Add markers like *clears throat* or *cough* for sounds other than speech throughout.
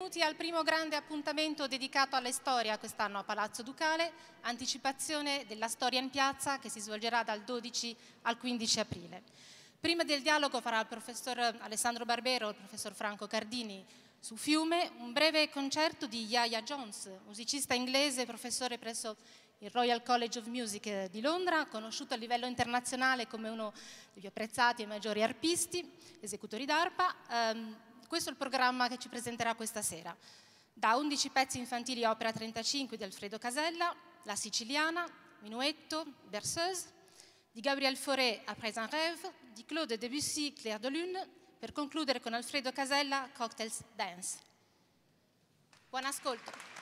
Benvenuti al primo grande appuntamento dedicato alla storia quest'anno a Palazzo Ducale, anticipazione della storia in piazza che si svolgerà dal 12 al 15 aprile. Prima del dialogo farà il professor Alessandro Barbero e il professor Franco Cardini su Fiume un breve concerto di Yaya Jones, musicista inglese e professore presso il Royal College of Music di Londra, conosciuto a livello internazionale come uno dei più apprezzati e maggiori arpisti, esecutori d'arpa. Ehm, questo è il programma che ci presenterà questa sera. Da 11 pezzi infantili opera 35 di Alfredo Casella, La Siciliana, Minuetto, Berceuse, di Gabriel Fauré, Après un rêve, di Claude Debussy, Claire de Lune, per concludere con Alfredo Casella, Cocktails Dance. Buon ascolto.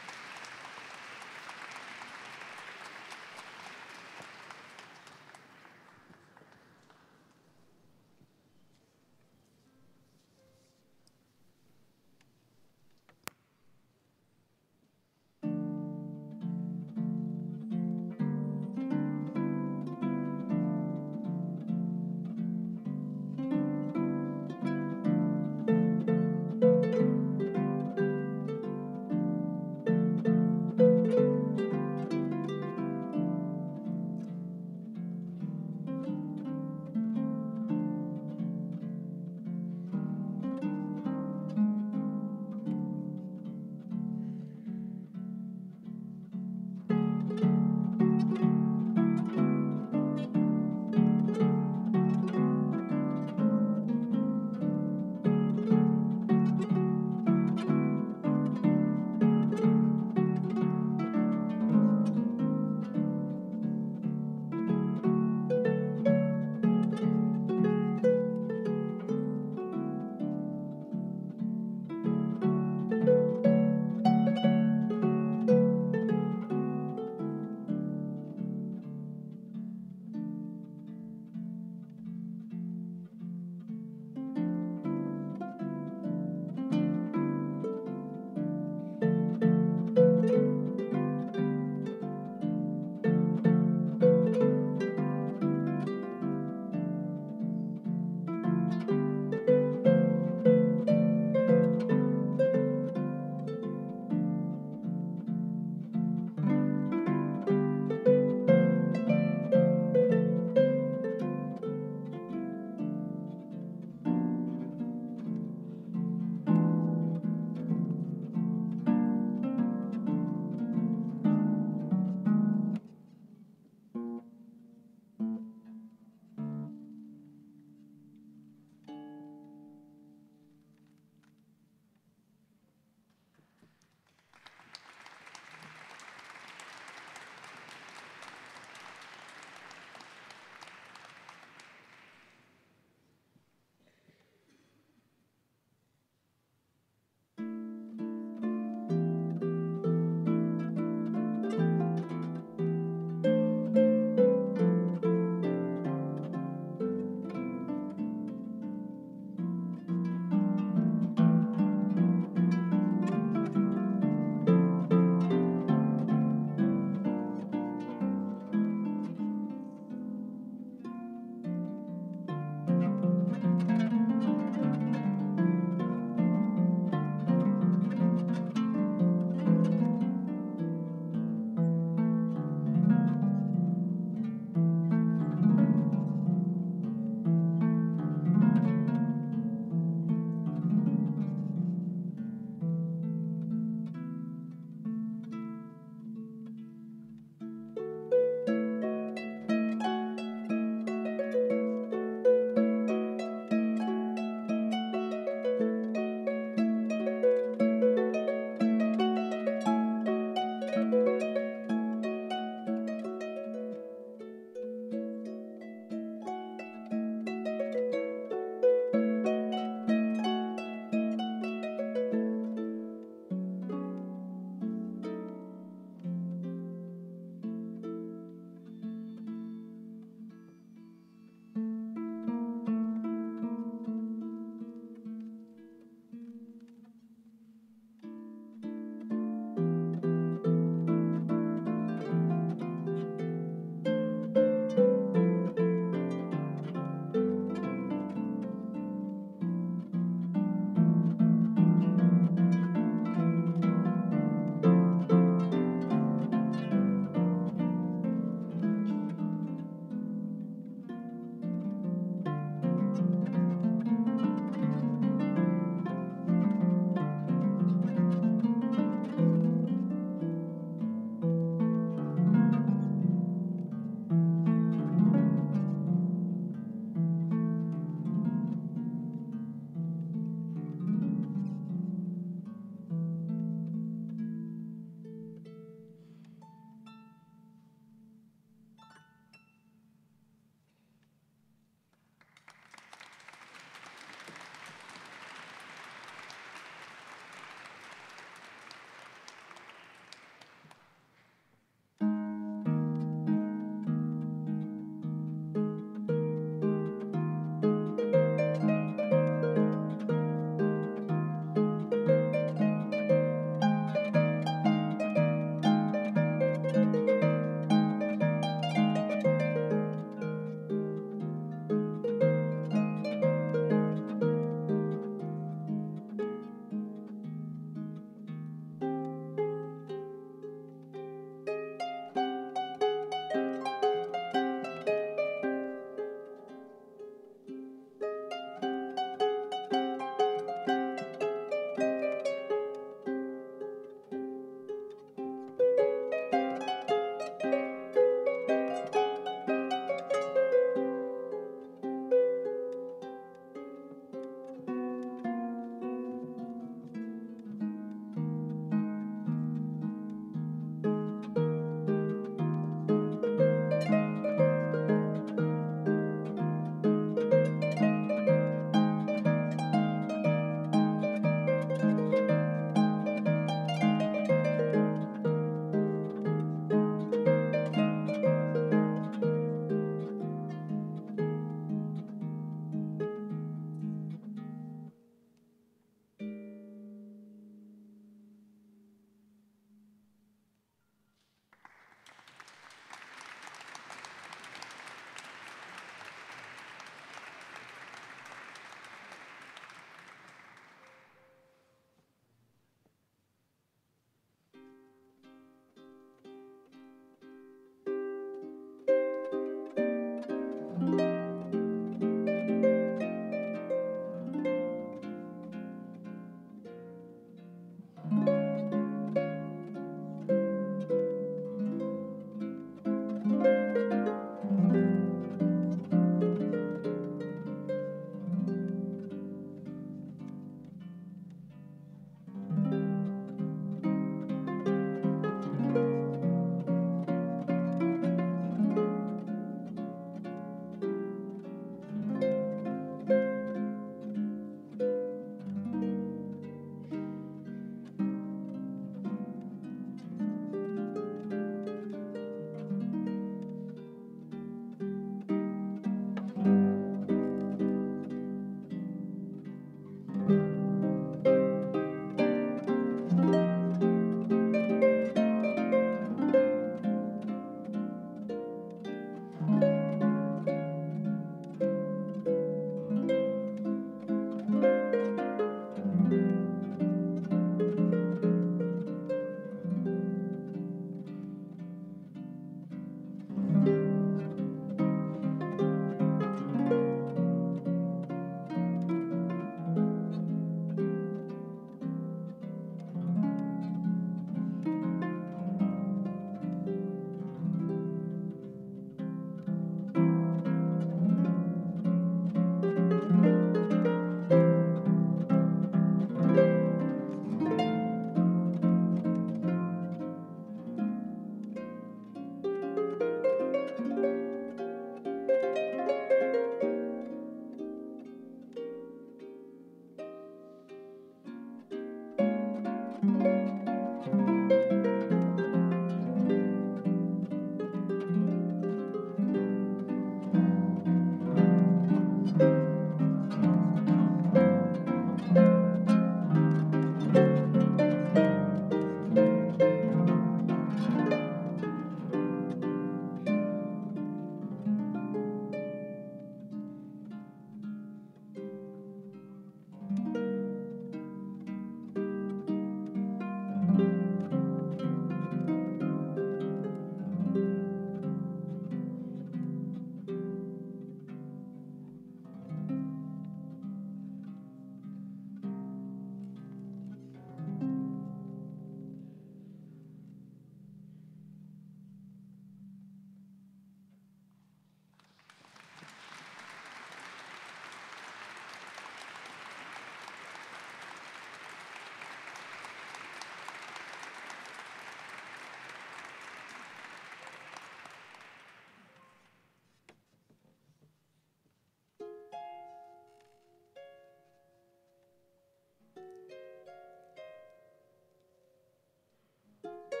Thank you.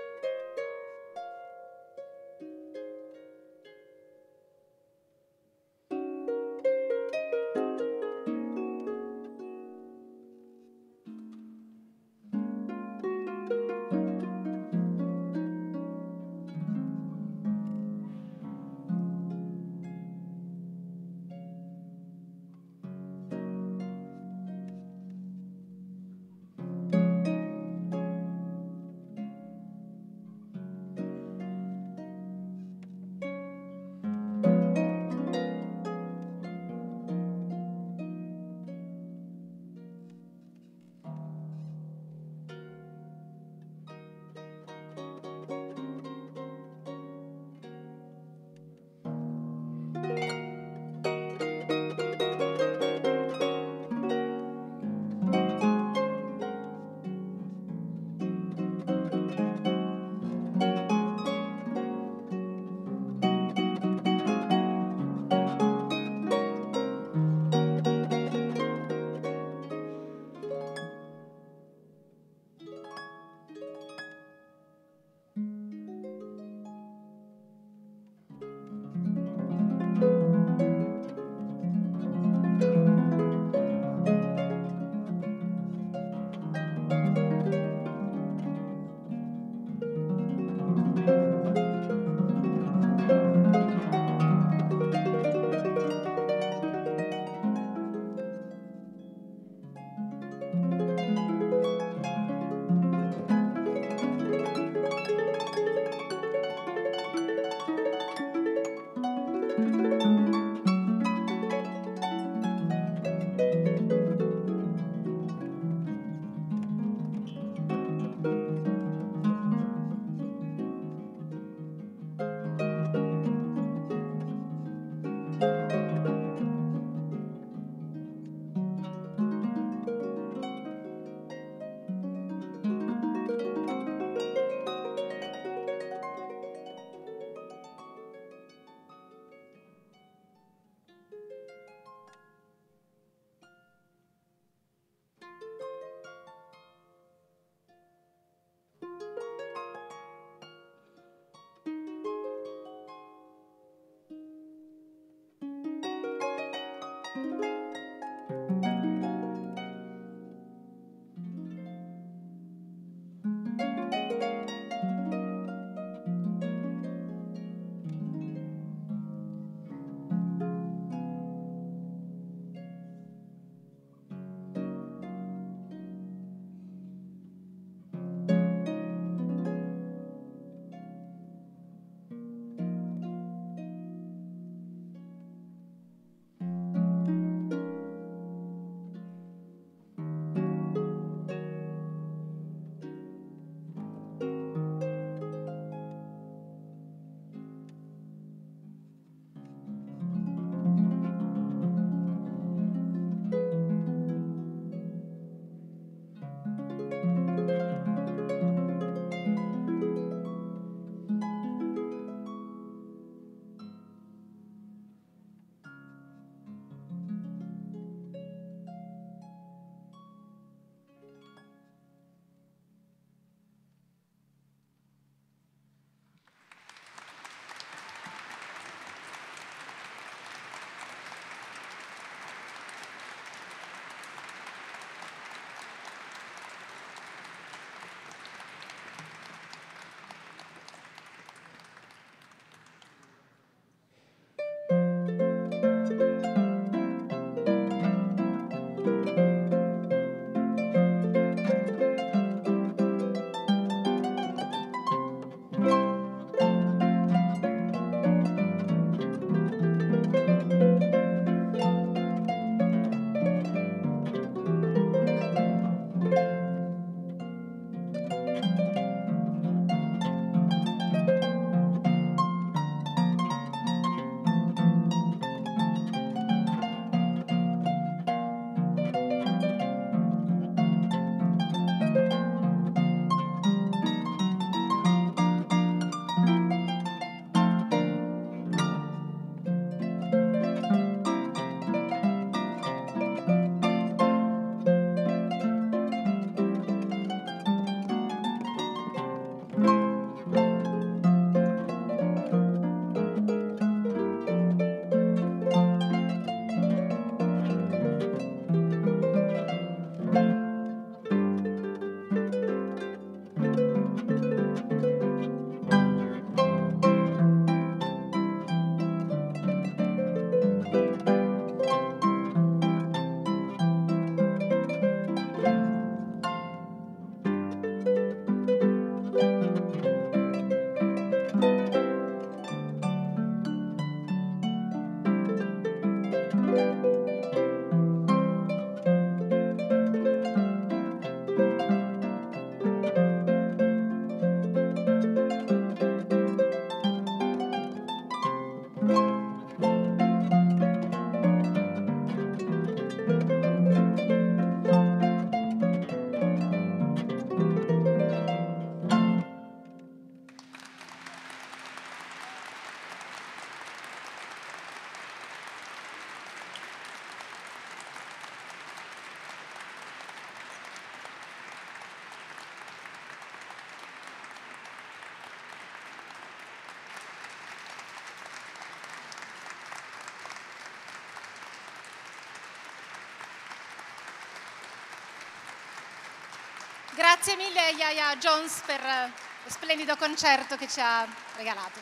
Grazie mille Yaya Jones per eh, lo splendido concerto che ci ha regalato.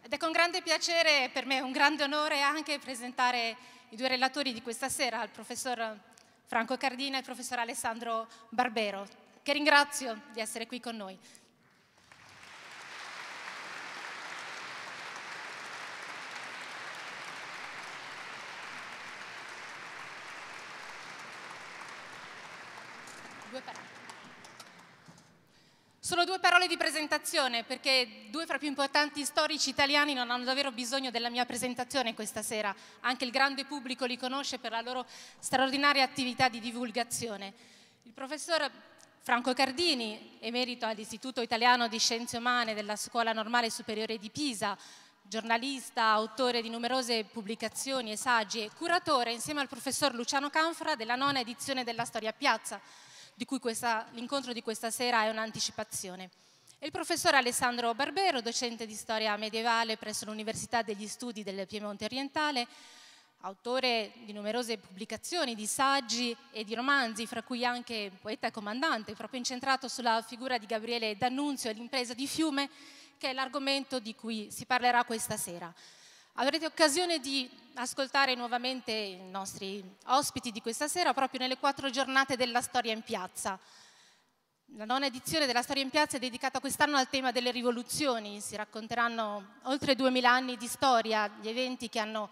Ed è con grande piacere, per me è un grande onore anche presentare i due relatori di questa sera, il professor Franco Cardina e il professor Alessandro Barbero che ringrazio di essere qui con noi. Sono due parole di presentazione perché due fra i più importanti storici italiani non hanno davvero bisogno della mia presentazione questa sera, anche il grande pubblico li conosce per la loro straordinaria attività di divulgazione. Il professor Franco Cardini, emerito all'Istituto Italiano di Scienze Umane della Scuola Normale Superiore di Pisa, giornalista, autore di numerose pubblicazioni e saggi e curatore insieme al professor Luciano Canfra della nona edizione della Storia Piazza, di cui l'incontro di questa sera è un'anticipazione. E il professor Alessandro Barbero, docente di storia medievale presso l'Università degli Studi del Piemonte Orientale, autore di numerose pubblicazioni, di saggi e di romanzi, fra cui anche Poeta e Comandante, proprio incentrato sulla figura di Gabriele D'Annunzio e l'impresa di Fiume, che è l'argomento di cui si parlerà questa sera. Avrete occasione di ascoltare nuovamente i nostri ospiti di questa sera proprio nelle quattro giornate della Storia in Piazza. La nona edizione della Storia in Piazza è dedicata quest'anno al tema delle rivoluzioni. Si racconteranno oltre duemila anni di storia, gli eventi che hanno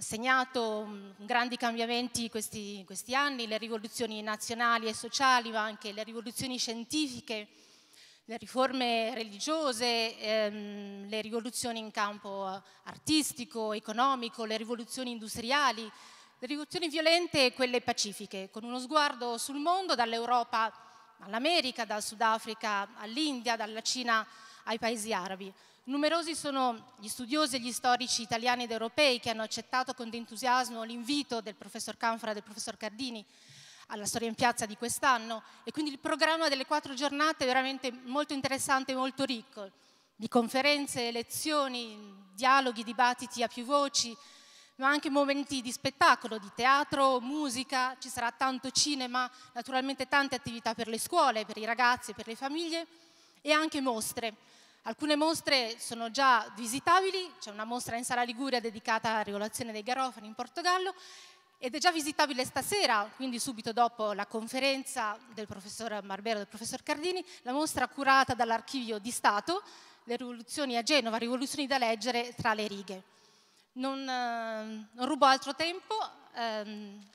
segnato mm, grandi cambiamenti in questi, questi, anni, le rivoluzioni nazionali e sociali, ma anche le rivoluzioni scientifiche, le riforme religiose, ehm, le rivoluzioni in campo artistico, economico, le rivoluzioni industriali, le rivoluzioni violente e quelle pacifiche, con uno sguardo sul mondo dall'Europa all'America, dal Sudafrica all'India, dalla Cina ai paesi arabi. Numerosi sono gli studiosi e gli storici italiani ed europei che hanno accettato con entusiasmo l'invito del professor Canfora e del professor Cardini alla Storia in Piazza di quest'anno e quindi il programma delle quattro giornate è veramente molto interessante e molto ricco di conferenze, lezioni, dialoghi, dibattiti a più voci, ma anche momenti di spettacolo, di teatro, musica, ci sarà tanto cinema, naturalmente tante attività per le scuole, per i ragazzi, per le famiglie e anche mostre. Alcune mostre sono già visitabili, c'è una mostra in Sala Liguria dedicata alla regolazione dei garofani in Portogallo ed è già visitabile stasera, quindi subito dopo la conferenza del professor Marbero e del professor Cardini, la mostra curata dall'Archivio di Stato, le rivoluzioni a Genova, rivoluzioni da leggere tra le righe. Non, eh, non rubo altro tempo, ehm,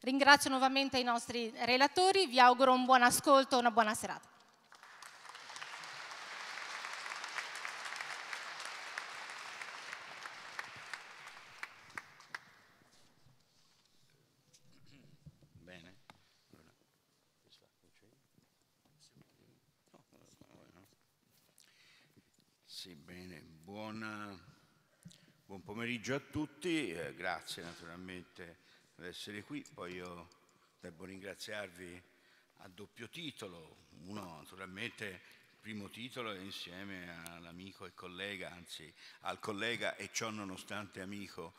ringrazio nuovamente i nostri relatori, vi auguro un buon ascolto e una buona serata. Sì, bene, Buona, buon pomeriggio a tutti, eh, grazie naturalmente per essere qui, poi io devo ringraziarvi a doppio titolo, uno naturalmente primo titolo è insieme all'amico e collega, anzi al collega e ciò nonostante amico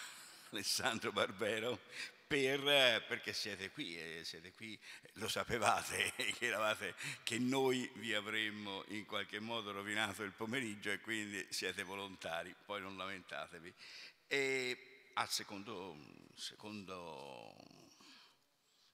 *laughs* Alessandro Barbero per, perché siete qui e eh, siete qui, lo sapevate *laughs* che, eravate, che noi vi avremmo in qualche modo rovinato il pomeriggio e quindi siete volontari, poi non lamentatevi. E al secondo, secondo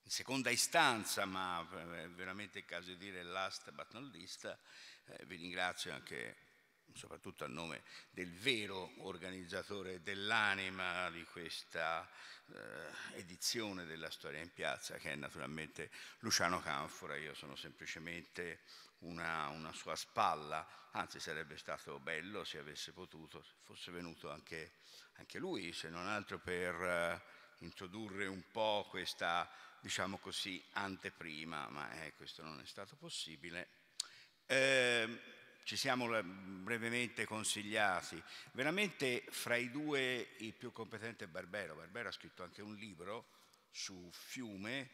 in seconda istanza, ma eh, veramente è caso di dire last but not least, eh, vi ringrazio anche soprattutto a nome del vero organizzatore dell'anima di questa eh, edizione della Storia in Piazza, che è naturalmente Luciano Canfora. Io sono semplicemente una, una, sua spalla, anzi sarebbe stato bello se avesse potuto, se fosse venuto anche, anche lui, se non altro per eh, introdurre un po' questa, diciamo così, anteprima, ma eh, questo non è stato possibile. Eh, ci siamo brevemente consigliati. Veramente fra i due il più competente è Barbero. Barbero ha scritto anche un libro su Fiume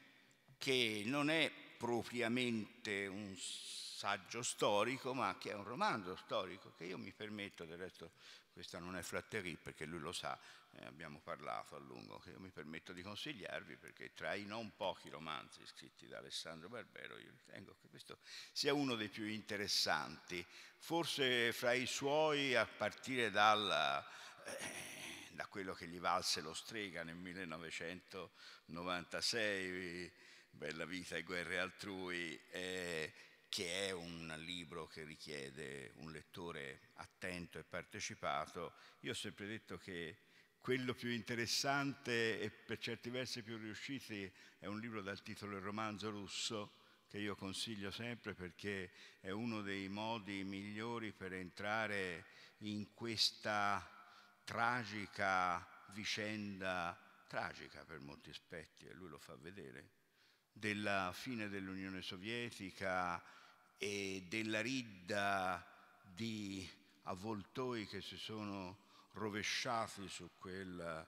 che non è propriamente un saggio storico, ma che è un romanzo storico, che io mi permetto, del resto questa non è flatteria perché lui lo sa, eh, abbiamo parlato a lungo, che io mi permetto di consigliarvi perché tra i non pochi romanzi scritti da Alessandro Barbero io ritengo che questo sia uno dei più interessanti, forse fra i suoi a partire dal, eh, da quello che gli valse lo strega nel 1996, Bella vita e guerre altrui. Eh, che è un libro che richiede un lettore attento e partecipato, io ho sempre detto che quello più interessante e per certi versi più riusciti è un libro dal titolo Il romanzo russo, che io consiglio sempre perché è uno dei modi migliori per entrare in questa tragica vicenda, tragica per molti aspetti, e lui lo fa vedere, della fine dell'Unione Sovietica e della ridda di avvoltoi che si sono rovesciati su quel,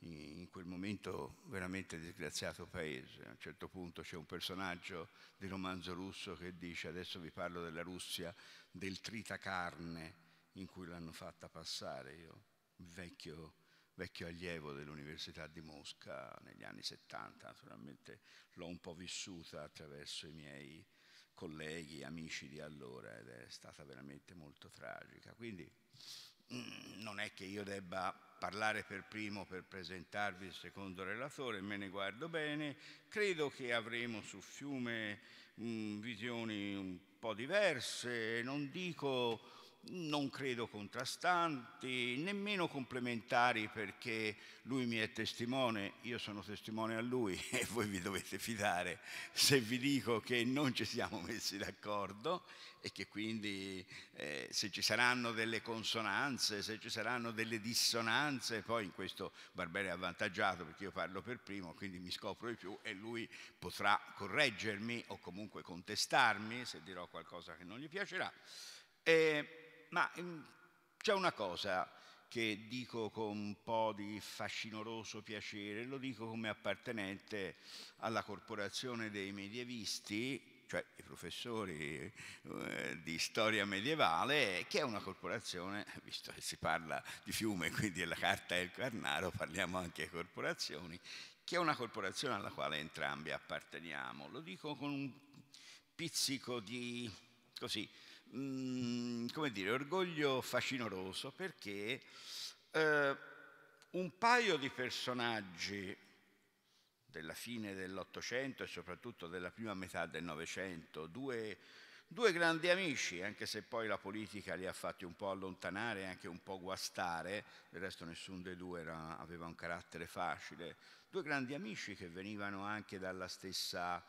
in quel momento veramente disgraziato paese. A un certo punto c'è un personaggio di romanzo russo che dice adesso vi parlo della Russia del tritacarne in cui l'hanno fatta passare. Io, vecchio, vecchio allievo dell'Università di Mosca negli anni 70, naturalmente l'ho un po' vissuta attraverso i miei colleghi, amici di allora ed è stata veramente molto tragica. Quindi Mm, non è che io debba parlare per primo per presentarvi il secondo relatore, me ne guardo bene, credo che avremo su fiume mh, mm, visioni un po' diverse, non dico non credo contrastanti, nemmeno complementari perché lui mi è testimone, io sono testimone a lui *laughs* e voi vi dovete fidare se vi dico che non ci siamo messi d'accordo e che quindi eh, se ci saranno delle consonanze, se ci saranno delle dissonanze, poi in questo Barbera è avvantaggiato perché io parlo per primo, quindi mi scopro di più e lui potrà correggermi o comunque contestarmi se dirò qualcosa che non gli piacerà. E ma mm, c'è una cosa che dico con un po' di fascinoroso piacere, lo dico come appartenente alla corporazione dei medievisti, cioè i professori eh, di storia medievale, che è una corporazione, *laughs* visto che si parla di fiume, quindi la carta è il Carnaro, parliamo anche di corporazioni, che è una corporazione alla quale entrambi apparteniamo. Lo dico con un pizzico di così, Mm, come dire, orgoglio facinoroso perché eh, un paio di personaggi della fine dell'Ottocento e soprattutto della prima metà del Novecento, due, due grandi amici, anche se poi la politica li ha fatti un po' allontanare, e anche un po' guastare, del resto nessuno dei due era, aveva un carattere facile, due grandi amici che venivano anche dalla stessa,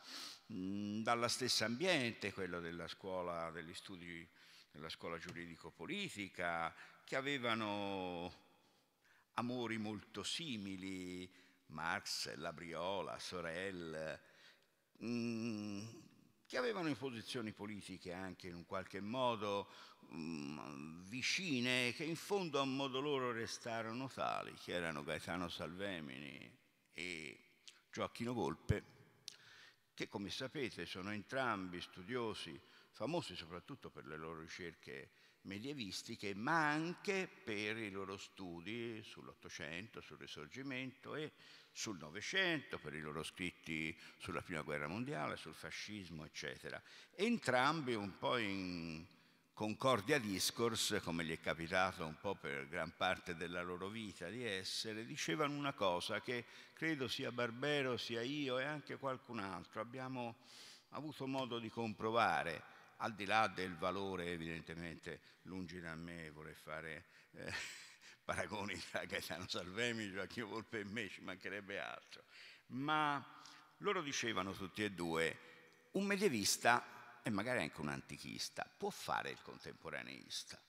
mh, mm, dalla stessa ambiente, quello della scuola degli studi della scuola giuridico-politica, che avevano amori molto simili, Marx, Labriola, Sorel, mh, mm, che avevano posizioni politiche anche in un qualche modo mh, mm, vicine, che in fondo a modo loro restarono tali, che erano Gaetano Salvemini, e Gioacchino Volpe, che come sapete sono entrambi studiosi, famosi soprattutto per le loro ricerche medievistiche, ma anche per i loro studi sull'Ottocento, sul Risorgimento e sul Novecento, per i loro scritti sulla Prima Guerra Mondiale, sul fascismo, eccetera. Entrambi un po' in Concordia Discourse, come gli è capitato un po' per gran parte della loro vita di essere, dicevano una cosa che credo sia Barbero, sia io e anche qualcun altro abbiamo avuto modo di comprovare, al di là del valore evidentemente lungi da me vorrei fare eh, *laughs* paragoni tra Gaetano Salvemi, Gioacchino Volpe e me, ci mancherebbe altro, ma loro dicevano tutti e due, un medievista e magari anche un antichista, può fare il contemporaneista.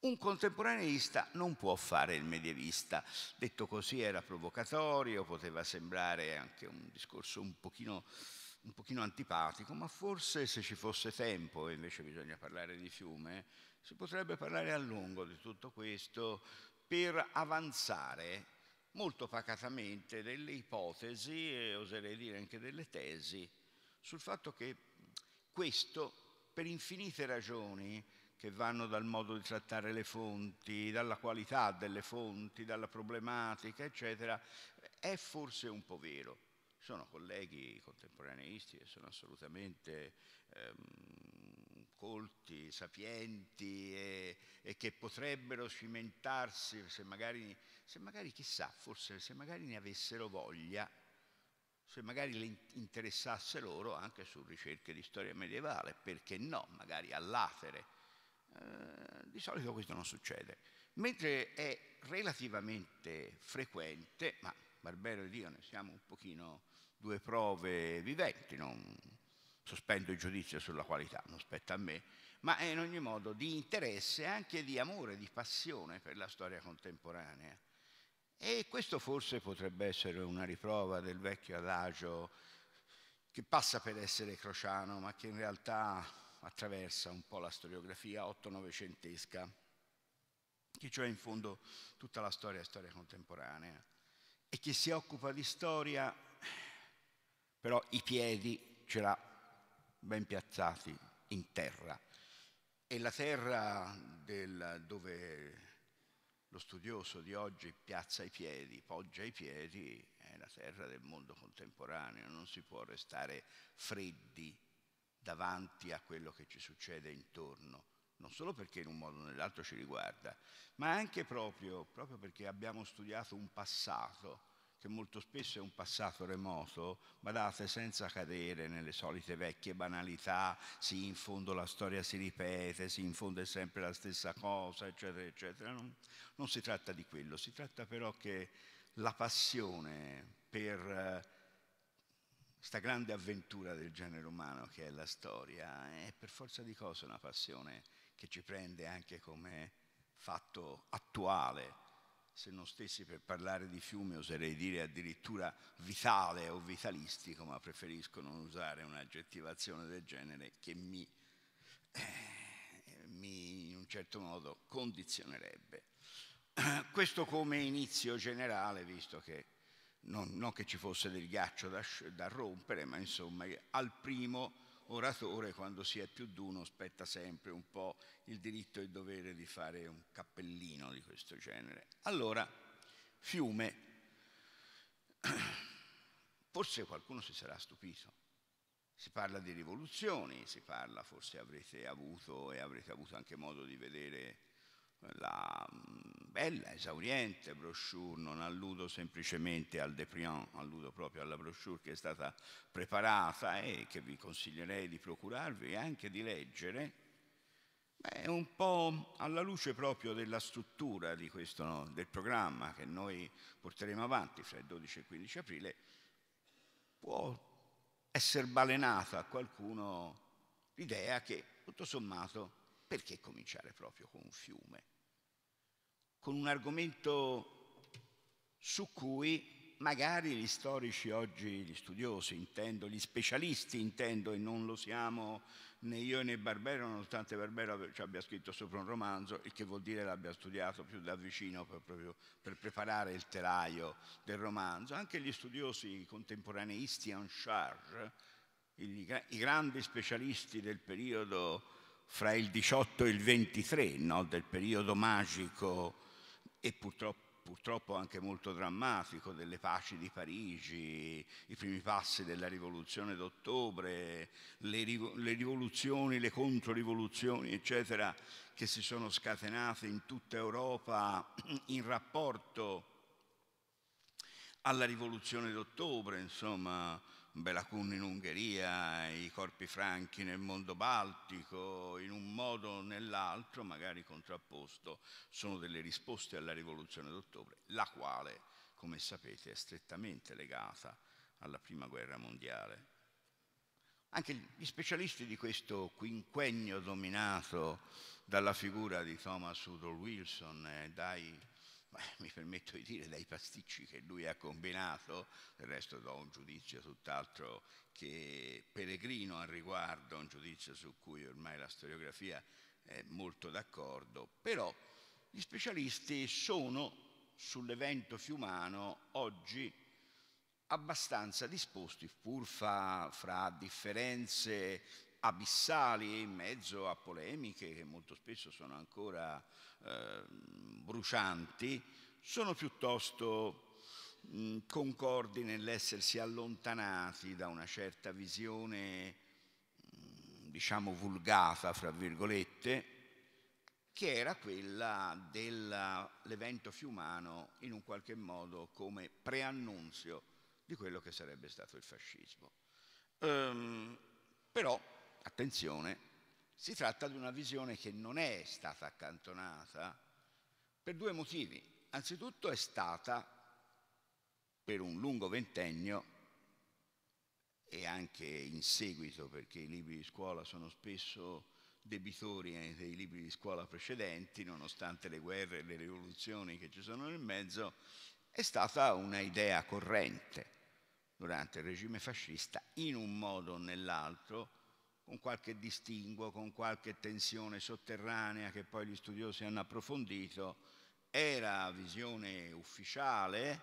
Un contemporaneista non può fare il medievista. Detto così era provocatorio, poteva sembrare anche un discorso un pochino, un pochino antipatico, ma forse se ci fosse tempo, e invece bisogna parlare di fiume, si potrebbe parlare a lungo di tutto questo per avanzare molto pacatamente delle ipotesi e oserei dire anche delle tesi sul fatto che questo per infinite ragioni che vanno dal modo di trattare le fonti, dalla qualità delle fonti, dalla problematica, eccetera, è forse un po' vero. Sono colleghi contemporaneisti che sono assolutamente ehm, colti, sapienti e, e, che potrebbero cimentarsi se magari, se magari, chissà, forse se magari ne avessero voglia se magari le interessasse loro anche su ricerche di storia medievale, perché no, magari all'atere. Eh, di solito questo non succede, mentre è relativamente frequente, ma Barbero ed io ne siamo un pochino due prove viventi, non sospendo il giudizio sulla qualità, non spetta a me, ma è in ogni modo di interesse, e anche di amore, di passione per la storia contemporanea. E questo forse potrebbe essere una riprova del vecchio adagio che passa per essere crociano, ma che in realtà attraversa un po' la storiografia otto-novecentesca, che cioè in fondo tutta la storia è storia contemporanea, e chi si occupa di storia, però i piedi ce l'ha ben piazzati in terra. E la terra del, dove lo studioso di oggi piazza i piedi, poggia i piedi, è la terra del mondo contemporaneo, non si può restare freddi davanti a quello che ci succede intorno, non solo perché in un modo o nell'altro ci riguarda, ma anche proprio, proprio perché abbiamo studiato un passato che molto spesso è un passato remoto, badate senza cadere nelle solite vecchie banalità, sì, in fondo la storia si ripete, sì, in fondo è sempre la stessa cosa, eccetera, eccetera. Non, non si tratta di quello, si tratta però che la passione per questa eh, grande avventura del genere umano che è la storia è per forza di cosa una passione che ci prende anche come fatto attuale se non stessi per parlare di fiume oserei dire addirittura vitale o vitalistico, ma preferisco non usare un'aggettivazione del genere che mi, eh, mi in un certo modo condizionerebbe. *clears throat* Questo come inizio generale, visto che non, non che ci fosse del ghiaccio da, da rompere, ma insomma al primo oratore, quando si è più d'uno, spetta sempre un po' il diritto e il dovere di fare un cappellino di questo genere. Allora, fiume. *clears throat* Forse qualcuno si sarà stupito. Si parla di rivoluzioni, si parla, forse avrete avuto e avrete avuto anche modo di vedere la mm, bella, esauriente brochure, non alludo semplicemente al Depriant, alludo proprio alla brochure che è stata preparata e che vi consiglierei di procurarvi e anche di leggere, è un po' alla luce proprio della struttura questo, no? del programma che noi porteremo avanti fra il 12 e il 15 aprile, può essere balenata a qualcuno l'idea che tutto sommato perché cominciare proprio con un fiume? Con un argomento su cui magari gli storici oggi, gli studiosi intendo, gli specialisti intendo, e non lo siamo né io né Barbero, nonostante Barbero ci abbia scritto sopra un romanzo, il che vuol dire l'abbia studiato più da vicino per, proprio, per preparare il telaio del romanzo, anche gli studiosi contemporaneisti en charge, i grandi specialisti del periodo fra il 18 e il 23 no, del periodo magico e purtroppo, purtroppo anche molto drammatico delle paci di Parigi, i primi passi della rivoluzione d'ottobre, le, le rivoluzioni, le controrivoluzioni, eccetera, che si sono scatenate in tutta Europa *clears throat* in rapporto alla rivoluzione d'ottobre, insomma, Belakun in Ungheria, i corpi franchi nel mondo baltico, in un modo o nell'altro, magari contrapposto, sono delle risposte alla rivoluzione d'ottobre, la quale, come sapete, è strettamente legata alla prima guerra mondiale. Anche gli specialisti di questo quinquennio dominato dalla figura di Thomas Woodrow Wilson e dai mi permetto di dire, dai pasticci che lui ha combinato, del resto do un giudizio tutt'altro che peregrino al riguardo, un giudizio su cui ormai la storiografia è molto d'accordo, però gli specialisti sono sull'evento fiumano oggi abbastanza disposti, pur fra, fra differenze abissali in mezzo a polemiche che molto spesso sono ancora eh, brucianti, sono piuttosto mh, concordi nell'essersi allontanati da una certa visione, diciamo, vulgata, fra virgolette, che era quella dell'evento fiumano in un qualche modo come preannunzio di quello che sarebbe stato il fascismo. Ehm, però attenzione, si tratta di una visione che non è stata accantonata per due motivi. Anzitutto è stata per un lungo ventennio e anche in seguito, perché i libri di scuola sono spesso debitori dei libri di scuola precedenti, nonostante le guerre e le rivoluzioni che ci sono nel mezzo, è stata un'idea corrente durante il regime fascista, in un modo o nell'altro, con qualche distinguo, con qualche tensione sotterranea che poi gli studiosi hanno approfondito, era visione ufficiale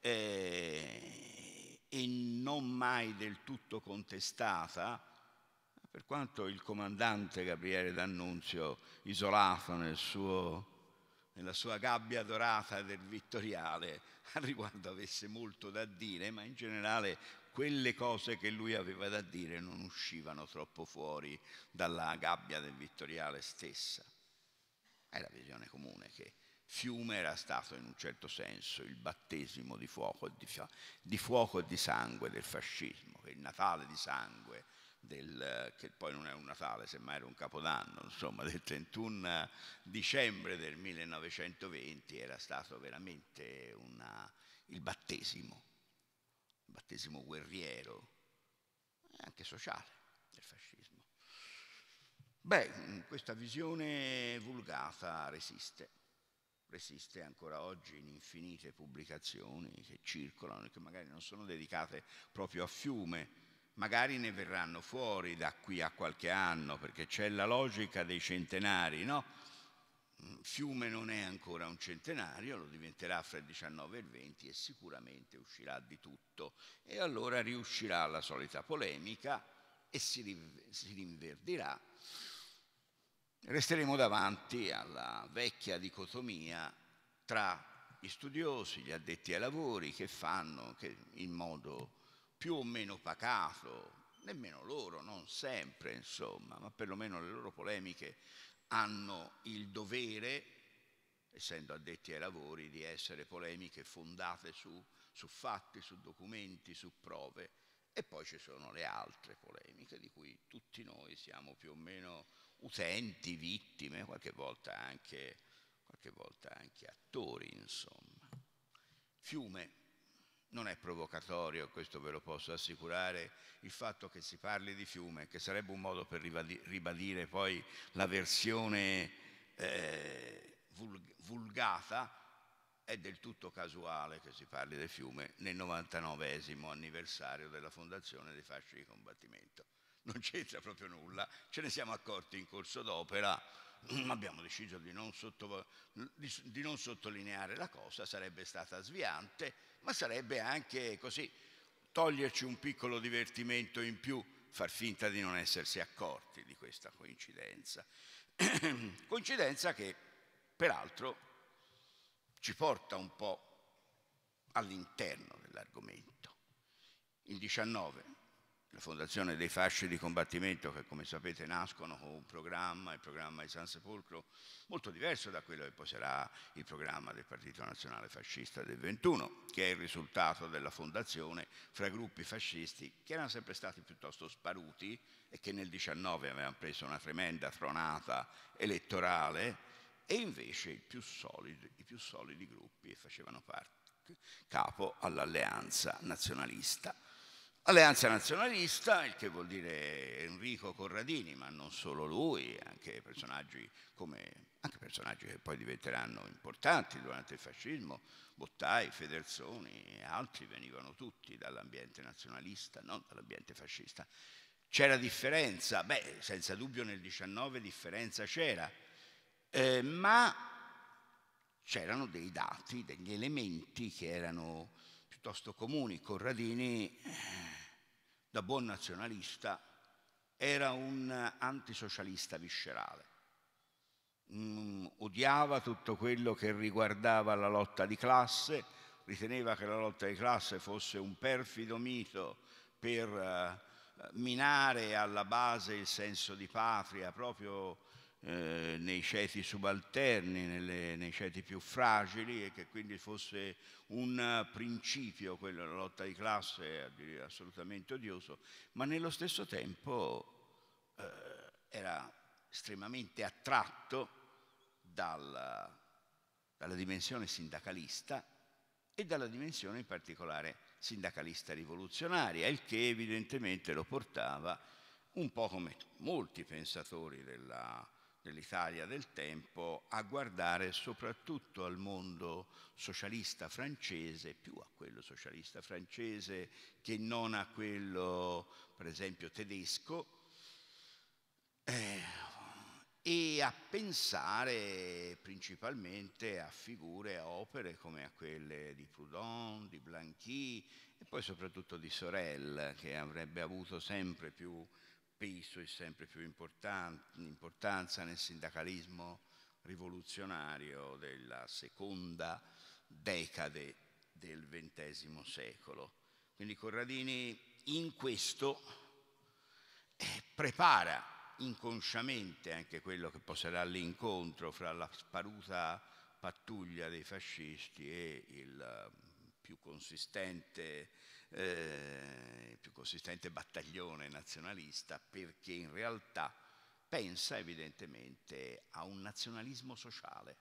eh, e non mai del tutto contestata, per quanto il comandante Gabriele D'Annunzio, isolato nel suo, nella sua gabbia dorata del vittoriale, al *laughs* riguardo avesse molto da dire, ma in generale quelle cose che lui aveva da dire non uscivano troppo fuori dalla gabbia del Vittoriale stessa. È la visione comune che Fiume era stato in un certo senso il battesimo di fuoco, di, di fuoco e di sangue del fascismo, il Natale di sangue, del, che poi non è un Natale, semmai era un Capodanno, insomma, del 31 dicembre del 1920 era stato veramente una, il battesimo battesimo guerriero, anche sociale del fascismo. Beh, mm, questa visione vulgata resiste, resiste ancora oggi in infinite pubblicazioni che circolano e che magari non sono dedicate proprio a Fiume, magari ne verranno fuori da qui a qualche anno, perché c'è la logica dei centenari, no? Fiume non è ancora un centenario, lo diventerà fra il 19 e il 20 e sicuramente uscirà di tutto. E allora riuscirà la solita polemica e si, rinverdirà. Resteremo davanti alla vecchia dicotomia tra gli studiosi, gli addetti ai lavori che fanno che in modo più o meno pacato, nemmeno loro, non sempre insomma, ma perlomeno le loro polemiche hanno il dovere, essendo addetti ai lavori, di essere polemiche fondate su, su fatti, su documenti, su prove. E poi ci sono le altre polemiche di cui tutti noi siamo più o meno utenti, vittime, qualche volta anche, qualche volta anche attori, insomma. Fiume non è provocatorio, questo ve lo posso assicurare, il fatto che si parli di fiume, che sarebbe un modo per ribadire poi la versione eh, vulgata, è del tutto casuale che si parli del fiume nel 99 anniversario della fondazione dei fasci di combattimento. Non c'entra proprio nulla, ce ne siamo accorti in corso d'opera, *clears throat* abbiamo deciso di non, di, di non sottolineare la cosa, sarebbe stata sviante ma sarebbe anche così, toglierci un piccolo divertimento in più, far finta di non essersi accorti di questa coincidenza. *clears throat* coincidenza che, peraltro, ci porta un po' all'interno dell'argomento. Il 19 la fondazione dei fasci di combattimento che come sapete nascono con un programma, il programma di San Sepolcro, molto diverso da quello che poi sarà il programma del Partito Nazionale Fascista del 21, che è il risultato della fondazione fra gruppi fascisti che erano sempre stati piuttosto sparuti e che nel 19 avevano preso una tremenda tronata elettorale e invece più solidi, i più solidi gruppi facevano parte, capo all'alleanza nazionalista Alleanza Nazionalista, il che vuol dire Enrico Corradini, ma non solo lui, anche personaggi, come, anche personaggi che poi diventeranno importanti durante il fascismo, Bottai, Federzoni e altri venivano tutti dall'ambiente nazionalista, non dall'ambiente fascista. C'era differenza? Beh, senza dubbio nel 19 differenza c'era, eh, ma c'erano dei dati, degli elementi che erano piuttosto comuni. Corradini, eh, da buon nazionalista, era un antisocialista viscerale. Mm, odiava tutto quello che riguardava la lotta di classe, riteneva che la lotta di classe fosse un perfido mito per uh, minare alla base il senso di patria proprio eh, nei ceti subalterni, nelle, nei ceti più fragili e che quindi fosse un principio, quello della lotta di classe, assolutamente odioso, ma nello stesso tempo eh, era estremamente attratto dalla, dalla dimensione sindacalista e dalla dimensione in particolare sindacalista rivoluzionaria, il che evidentemente lo portava, un po' come molti pensatori della dell'Italia del tempo a guardare soprattutto al mondo socialista francese, più a quello socialista francese che non a quello, per esempio, tedesco, eh, e a pensare principalmente a figure, a opere come a quelle di Proudhon, di Blanqui e poi soprattutto di Sorel, che avrebbe avuto sempre più peso e sempre più importanza nel sindacalismo rivoluzionario della seconda decade del XX secolo. Quindi Corradini in questo eh, prepara inconsciamente anche quello che poi sarà l'incontro fra la sparuta pattuglia dei fascisti e il eh, più consistente eh, il più consistente battaglione nazionalista, perché in realtà pensa evidentemente a un nazionalismo sociale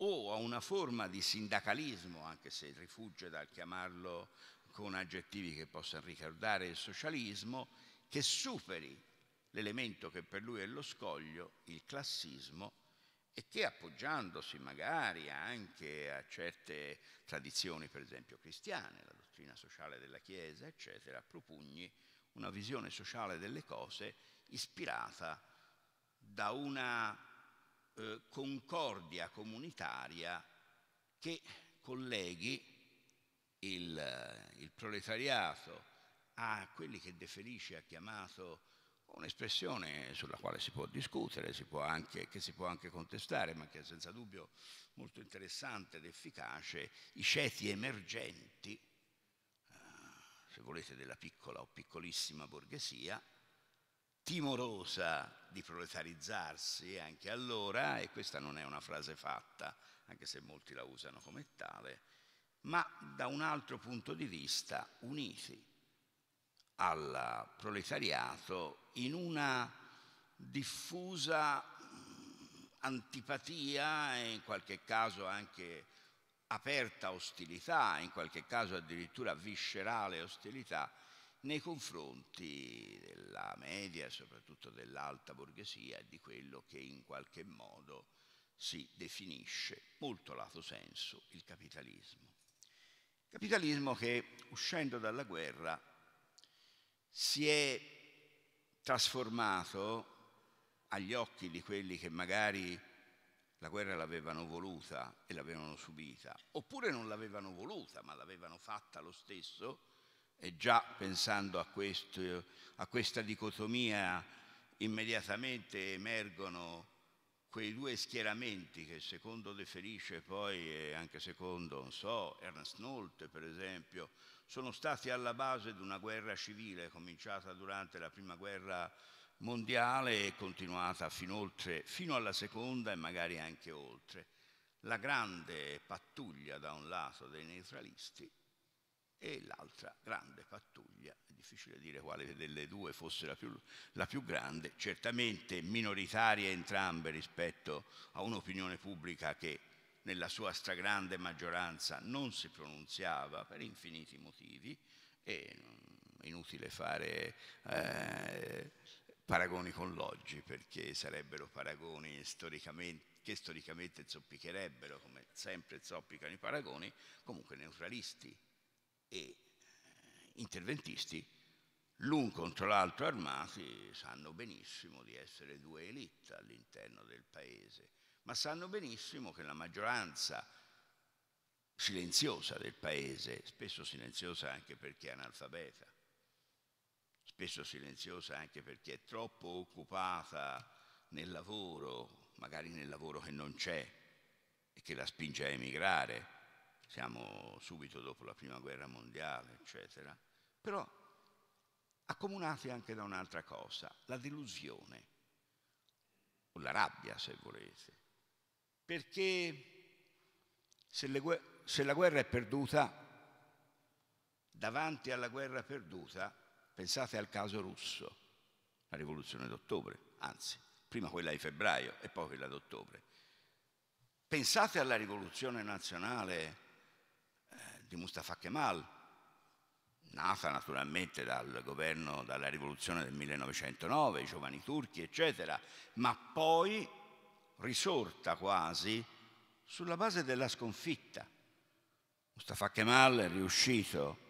o a una forma di sindacalismo, anche se rifugge dal chiamarlo con aggettivi che possano ricordare il socialismo, che superi l'elemento che per lui è lo scoglio, il classismo, e che appoggiandosi magari anche a certe tradizioni, per esempio cristiane, la dottrina sociale della Chiesa, eccetera, propugni una visione sociale delle cose ispirata da una eh, concordia comunitaria che colleghi il, il, proletariato a quelli che De Felice ha chiamato un'espressione sulla quale si può discutere, si può anche, che si può anche contestare, ma che è senza dubbio molto interessante ed efficace, i ceti emergenti se volete, della piccola o piccolissima borghesia, timorosa di proletarizzarsi anche allora, e questa non è una frase fatta, anche se molti la usano come tale, ma da un altro punto di vista uniti al proletariato in una diffusa mm, antipatia e in qualche caso anche aperta ostilità, in qualche caso addirittura viscerale ostilità, nei confronti della media, soprattutto dell'alta borghesia, di quello che in qualche modo si definisce, molto lato senso, il capitalismo. Capitalismo che, uscendo dalla guerra, si è trasformato, agli occhi di quelli che magari la guerra l'avevano voluta e l'avevano subita, oppure non l'avevano voluta ma l'avevano fatta lo stesso, e già pensando a, questo, a questa dicotomia immediatamente emergono quei due schieramenti che secondo De Felice poi, e anche secondo, non so, Ernst Nolte per esempio, sono stati alla base di una guerra civile cominciata durante la prima guerra mondiale mondiale è continuata fino, oltre, fino alla seconda e magari anche oltre. La grande pattuglia da un lato dei neutralisti e l'altra grande pattuglia, è difficile dire quale delle due fosse la più, la più grande, certamente minoritarie entrambe rispetto a un'opinione pubblica che nella sua stragrande maggioranza non si pronunziava per infiniti motivi è mm, inutile fare eh, paragoni con l'oggi, perché sarebbero paragoni storicamente, che storicamente zoppicherebbero, come sempre zoppicano i paragoni, comunque neutralisti e eh, interventisti, l'un contro l'altro armati, sanno benissimo di essere due elite all'interno del paese, ma sanno benissimo che la maggioranza silenziosa del paese, spesso silenziosa anche perché è analfabeta, spesso silenziosa anche perché è troppo occupata nel lavoro, magari nel lavoro che non c'è e che la spinge a emigrare. Siamo subito dopo la Prima Guerra Mondiale, eccetera. Però accomunati anche da un'altra cosa, la delusione o la rabbia, se volete. Perché se, le, se la guerra è perduta, davanti alla guerra perduta, Pensate al caso russo, la rivoluzione d'ottobre, anzi, prima quella di febbraio e poi quella d'ottobre. Pensate alla rivoluzione nazionale eh, di Mustafa Kemal, nata naturalmente dal governo, dalla rivoluzione del 1909, i giovani turchi, eccetera, ma poi risorta quasi sulla base della sconfitta. Mustafa Kemal è riuscito a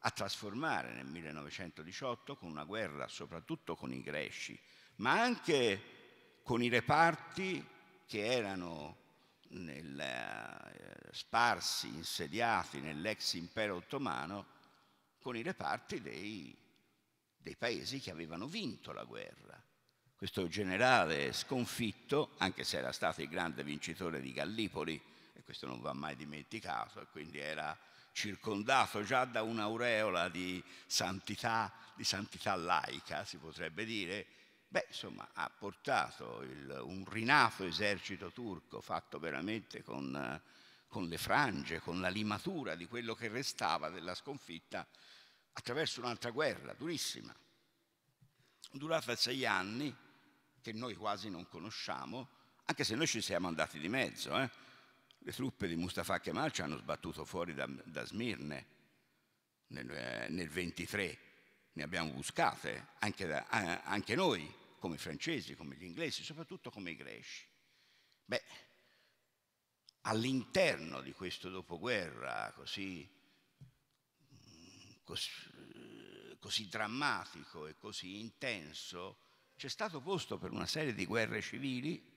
a trasformare nel 1918 con una guerra soprattutto con i Greci, ma anche con i reparti che erano nel, eh, sparsi, insediati nell'ex impero ottomano, con i reparti dei, dei paesi che avevano vinto la guerra. Questo generale sconfitto, anche se era stato il grande vincitore di Gallipoli, e questo non va mai dimenticato, e quindi era circondato già da un'aureola di santità, di santità laica, si potrebbe dire, beh, insomma, ha portato il, un rinato esercito turco fatto veramente con, con le frange, con la limatura di quello che restava della sconfitta attraverso un'altra guerra durissima, durata sei anni, che noi quasi non conosciamo, anche se noi ci siamo andati di mezzo. Eh? Le truppe di Mustafa Kemal ci hanno sbattuto fuori da, da Smirne nel, eh, nel 23, ne abbiamo buscate, anche, da, eh, anche noi, come i francesi, come gli inglesi, soprattutto come i greci. Beh, all'interno di questo dopoguerra così, mm, così, così, drammatico e così intenso, c'è stato posto per una serie di guerre civili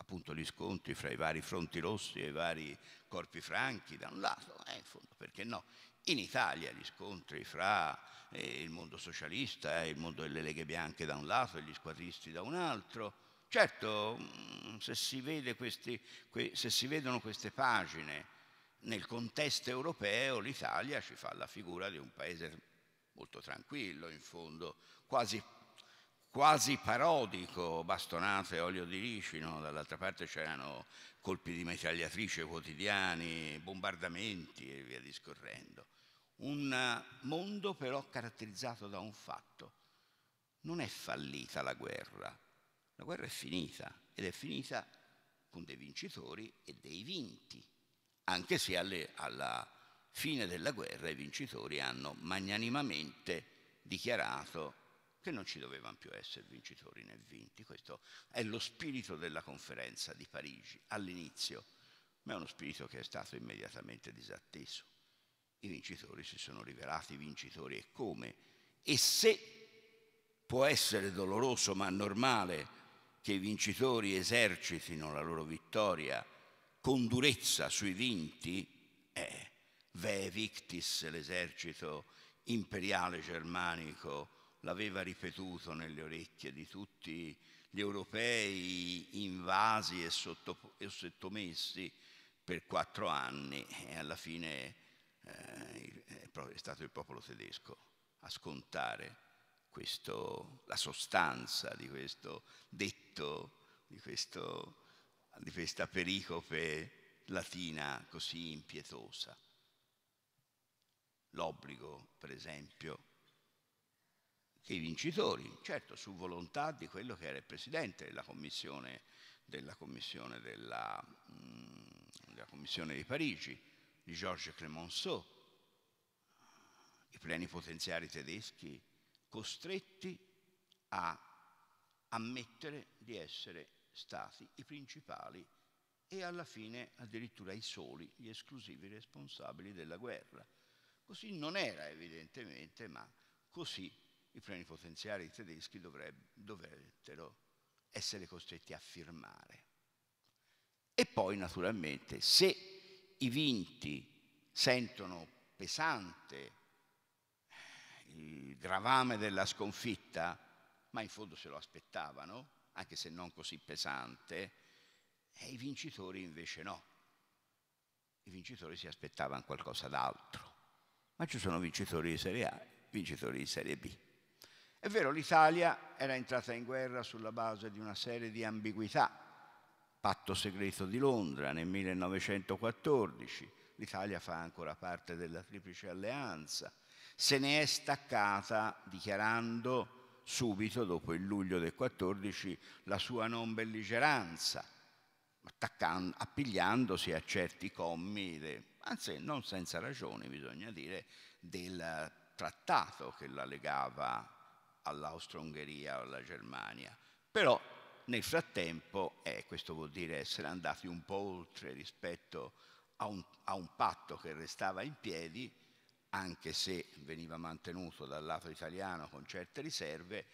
appunto gli scontri fra i vari fronti rossi e i vari corpi franchi da un lato, eh, in fondo perché no? In Italia gli scontri fra eh, il mondo socialista e il mondo delle leghe bianche da un lato e gli squadristi da un altro. Certo, mm, se si, questi, se si vedono queste pagine nel contesto europeo, l'Italia ci fa la figura di un paese molto tranquillo, in fondo, quasi quasi parodico, bastonate, olio di ricino, dall'altra parte c'erano colpi di mitragliatrice quotidiani, bombardamenti e via discorrendo. Un mondo però caratterizzato da un fatto. Non è fallita la guerra, la guerra è finita ed è finita con dei vincitori e dei vinti, anche se alle, alla fine della guerra i vincitori hanno magnanimamente dichiarato che non ci dovevano più essere vincitori né vinti. Questo è lo spirito della conferenza di Parigi all'inizio, ma è uno spirito che è stato immediatamente disatteso. I vincitori si sono rivelati vincitori e come? E se può essere doloroso ma normale che i vincitori esercitino la loro vittoria con durezza sui vinti, eh, ve victis l'esercito imperiale germanico l'aveva ripetuto nelle orecchie di tutti gli europei invasi e, sotto, e sottomessi per quattro anni e alla fine eh, è stato il popolo tedesco a scontare questo, la sostanza di questo detto, di, questo, di questa pericope latina così impietosa. L'obbligo, per esempio, che i vincitori, certo su volontà di quello che era il presidente della commissione, della commissione, della, mm, della commissione di Parigi, di Georges Clemenceau, i plenipotenziari tedeschi costretti a ammettere di essere stati i principali e alla fine addirittura i soli, gli esclusivi responsabili della guerra. Così non era evidentemente, ma così i plenipotenziari tedeschi dovrebbero essere costretti a firmare. E poi naturalmente se i vinti sentono pesante eh, il gravame della sconfitta, ma in fondo se lo aspettavano, anche se non così pesante, e i vincitori invece no. I vincitori si aspettavano qualcosa d'altro, ma ci sono vincitori di Serie A, vincitori di Serie B. È vero, l'Italia era entrata in guerra sulla base di una serie di ambiguità, patto segreto di Londra nel 1914, l'Italia fa ancora parte della Triplice Alleanza, se ne è staccata dichiarando subito dopo il luglio del 14 la sua non belligeranza, appigliandosi a certi commi, de, anzi non senza ragioni bisogna dire, del trattato che la legava all'Austro-Ungheria o alla Germania. Però nel frattempo, eh, questo vuol dire essere andati un po' oltre rispetto a un, a un patto che restava in piedi, anche se veniva mantenuto dal lato italiano con certe riserve,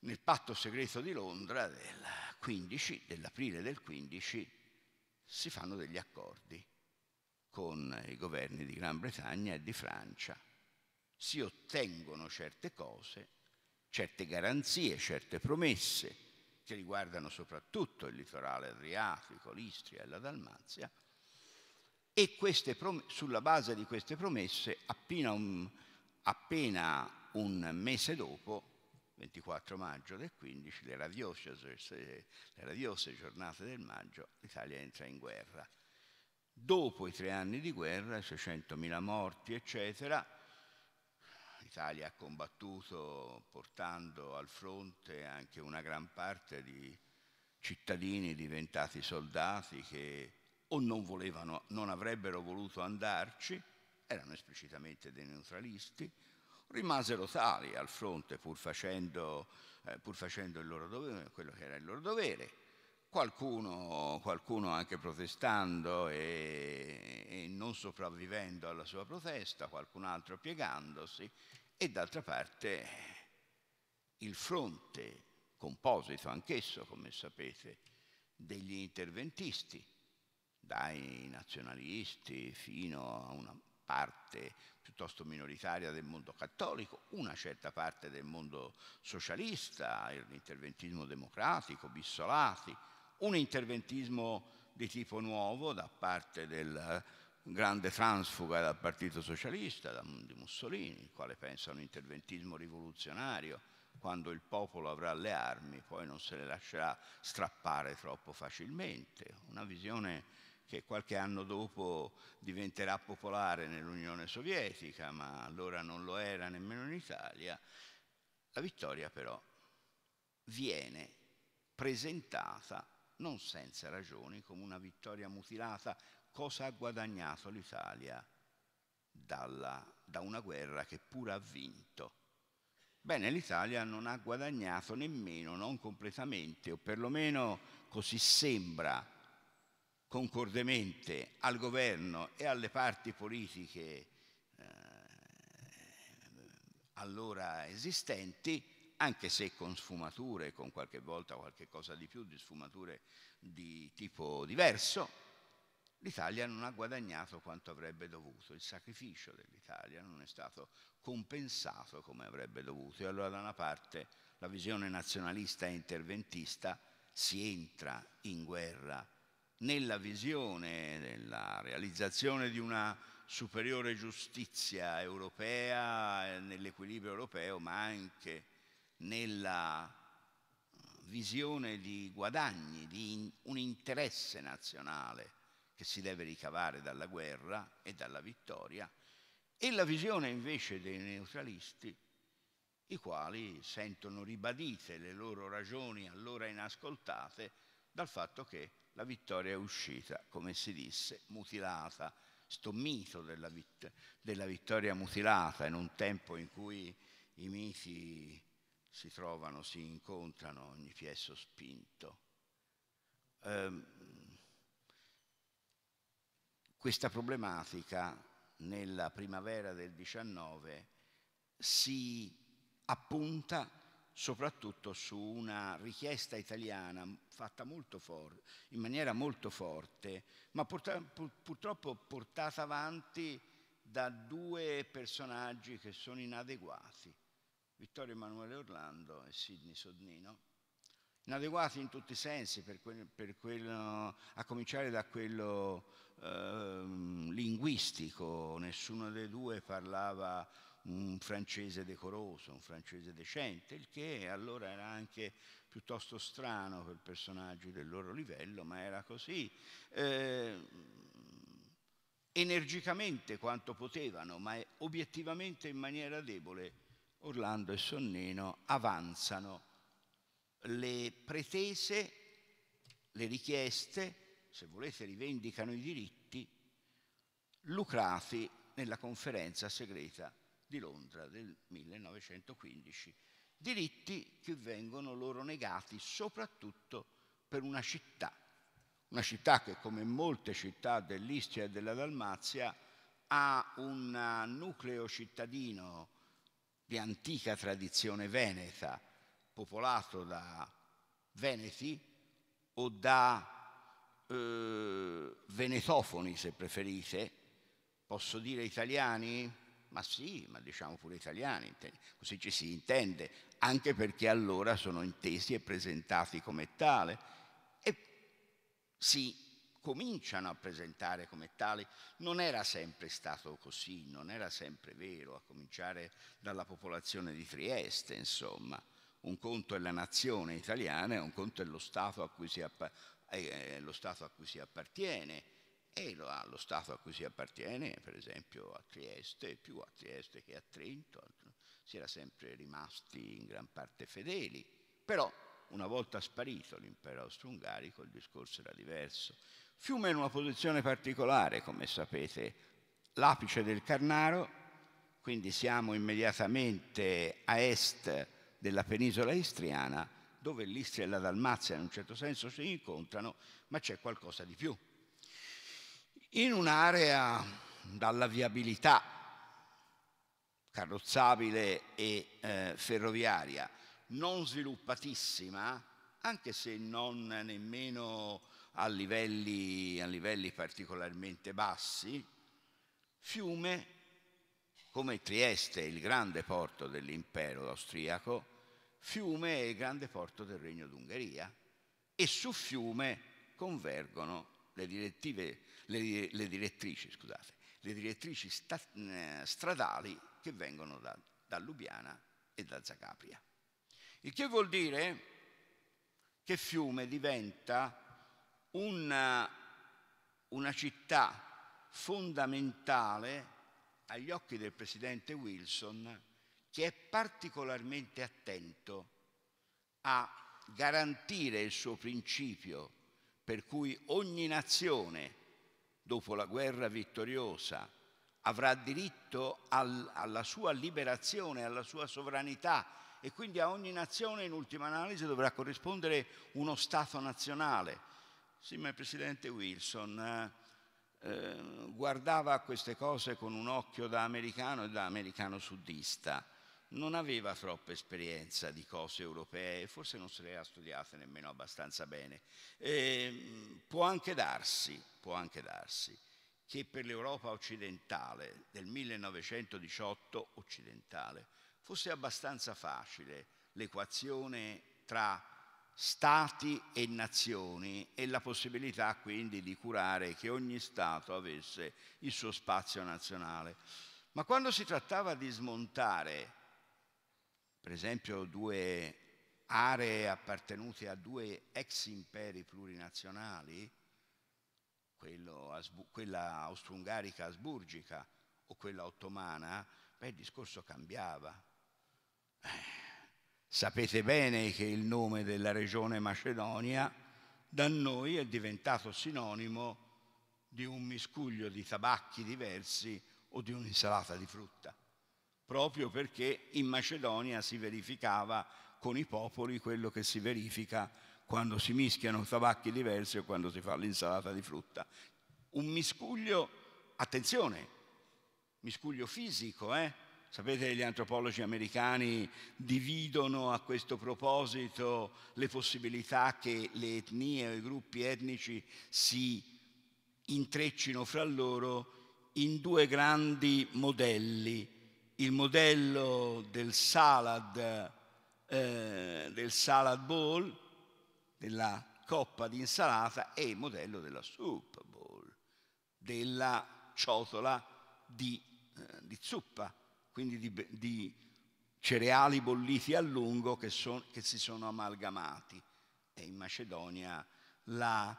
nel patto segreto di Londra del 15, dell'aprile del 15 si fanno degli accordi con i governi di Gran Bretagna e di Francia, si ottengono certe cose certe garanzie, certe promesse che riguardano soprattutto il litorale adriatico, l'Istria e la Dalmazia, e sulla base di queste promesse, appena un, appena un, mese dopo, 24 maggio del 15, le radiose, le radiose giornate del maggio, l'Italia entra in guerra. Dopo i tre anni di guerra, 600.000 morti, eccetera, L'Italia ha combattuto portando al fronte anche una gran parte di cittadini diventati soldati che o non volevano, non avrebbero voluto andarci, erano esplicitamente dei neutralisti, rimasero tali al fronte pur facendo, eh, pur facendo il loro dovere, quello che era il loro dovere. Qualcuno, qualcuno anche protestando e, e non sopravvivendo alla sua protesta, qualcun altro piegandosi e d'altra parte il fronte composito anch'esso, come sapete, degli interventisti, dai nazionalisti fino a una parte piuttosto minoritaria del mondo cattolico, una certa parte del mondo socialista, l'interventismo democratico, Bissolati, un interventismo di tipo nuovo da parte del grande transfuga dal Partito Socialista, da, Mussolini, il quale pensa a un interventismo rivoluzionario, quando il popolo avrà le armi poi non se le lascerà strappare troppo facilmente, una visione che qualche anno dopo diventerà popolare nell'Unione Sovietica, ma allora non lo era nemmeno in Italia. La vittoria però viene presentata non senza ragioni come una vittoria mutilata cosa ha guadagnato l'Italia dalla, da una guerra che pur ha vinto. Bene, l'Italia non ha guadagnato nemmeno, non completamente, o perlomeno così sembra concordemente al governo e alle parti politiche eh, allora esistenti, anche se con sfumature, con qualche volta qualche cosa di più, di sfumature di tipo diverso, l'Italia non ha guadagnato quanto avrebbe dovuto, il sacrificio dell'Italia non è stato compensato come avrebbe dovuto e allora da una parte la visione nazionalista e interventista si entra in guerra nella visione della realizzazione di una superiore giustizia europea, nell'equilibrio europeo, ma anche nella visione di guadagni, di un interesse nazionale che si deve ricavare dalla guerra e dalla vittoria, e la visione invece dei neutralisti, i quali sentono ribadite le loro ragioni allora inascoltate dal fatto che la vittoria è uscita, come si disse, mutilata, sto mito della, vitt- della vittoria mutilata in un tempo in cui i miti si trovano, si incontrano ogni piesso spinto. Um, ehm, questa problematica nella primavera del 19 si appunta soprattutto su una richiesta italiana fatta molto in maniera molto forte, ma porta purtroppo portata avanti da due personaggi che sono inadeguati, Vittorio Emanuele Orlando e Sidney Sodnino, inadeguati in tutti i sensi, per quel, per quello, eh, a cominciare da quello eh, linguistico, nessuno dei due parlava un francese decoroso, un francese decente, il che allora era anche piuttosto strano per personaggi del loro livello, ma era così. Eh, energicamente quanto potevano, ma obiettivamente in maniera debole, Orlando e Sonnino avanzano le pretese, le richieste, se volete rivendicano i diritti, lucrati nella conferenza segreta di Londra del 1915, diritti che vengono loro negati soprattutto per una città, una città che come molte città dell'Istria e della Dalmazia ha un nucleo cittadino di antica tradizione veneta, popolato da veneti o da eh, venetofoni, se preferite, posso dire italiani? Ma sì, ma diciamo pure italiani, così ci si intende, anche perché allora sono intesi e presentati come tale e si cominciano a presentare come tali. Non era sempre stato così, non era sempre vero, a cominciare dalla popolazione di Trieste, insomma. Un conto è la nazione italiana, un conto è lo Stato a cui si, appa eh, eh Stato a cui si appartiene. E lo, ah, lo, Stato a cui si appartiene, per esempio a Trieste, più a Trieste che a Trento, si era sempre rimasti in gran parte fedeli. Però una volta sparito l'impero austro-ungarico il discorso era diverso. Fiume in una posizione particolare, come sapete, l'apice del Carnaro, quindi siamo immediatamente a est della penisola istriana, dove l'Istria e la Dalmazia in un certo senso si incontrano, ma c'è qualcosa di più. In un'area dalla viabilità carrozzabile e eh, ferroviaria non sviluppatissima, anche se non nemmeno a livelli, a livelli particolarmente bassi, fiume come Trieste, il grande porto dell'impero austriaco, Fiume è il grande porto del Regno d'Ungheria e su Fiume convergono le, direttive, le, le direttrici, scusate, le direttrici eh, stradali che vengono da, da Lubiana e da Zacapria. Il che vuol dire che Fiume diventa una, una, città fondamentale agli occhi del presidente Wilson che è particolarmente attento a garantire il suo principio per cui ogni nazione, dopo la guerra vittoriosa, avrà diritto al, alla sua liberazione, alla sua sovranità e quindi a ogni nazione in ultima analisi dovrà corrispondere uno Stato nazionale. Sì, ma il Presidente Wilson eh, guardava queste cose con un occhio da americano e da americano sudista non aveva troppa esperienza di cose europee, forse non se le ha studiate nemmeno abbastanza bene. E, ehm, può anche darsi, può anche darsi, che per l'Europa occidentale del 1918 occidentale fosse abbastanza facile l'equazione tra stati e nazioni e la possibilità quindi di curare che ogni Stato avesse il suo spazio nazionale. Ma quando si trattava di smontare per esempio due aree appartenute a due ex imperi plurinazionali, quella austro-ungarica asburgica o quella ottomana, beh, il discorso cambiava. Eh, sapete bene che il nome della regione Macedonia da noi è diventato sinonimo di un miscuglio di tabacchi diversi o di un'insalata di frutta proprio perché in Macedonia si verificava con i popoli quello che si verifica quando si mischiano tabacchi diversi o quando si fa l'insalata di frutta. Un miscuglio, attenzione, miscuglio fisico, eh? Sapete che gli antropologi americani dividono a questo proposito le possibilità che le etnie o i gruppi etnici si intreccino fra loro in due grandi modelli, il modello del salad, eh, del salad bowl, della coppa di insalata, e il modello della soup bowl, della ciotola di, eh, di zuppa, quindi di, di, cereali bolliti a lungo che, son, che, si sono amalgamati. E in Macedonia la,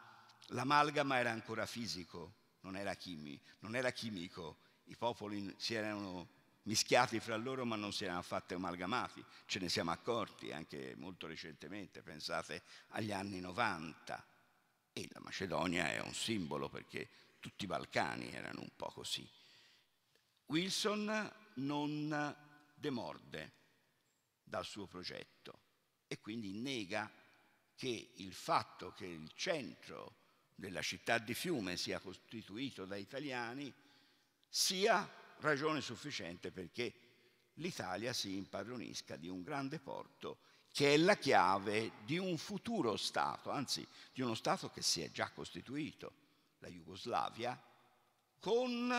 l'amalgama era ancora fisico, non era, chimi, non era chimico. I popoli si erano mischiati fra loro ma non si erano affatto amalgamati, ce ne siamo accorti anche molto recentemente, pensate agli anni 90 e la Macedonia è un simbolo perché tutti i Balcani erano un po' così. Wilson non demorde dal suo progetto e quindi nega che il fatto che il centro della città di Fiume sia costituito da italiani sia ragione sufficiente perché l'Italia si impadronisca di un grande porto che è la chiave di un futuro Stato, anzi di uno Stato che si è già costituito, la Jugoslavia, con,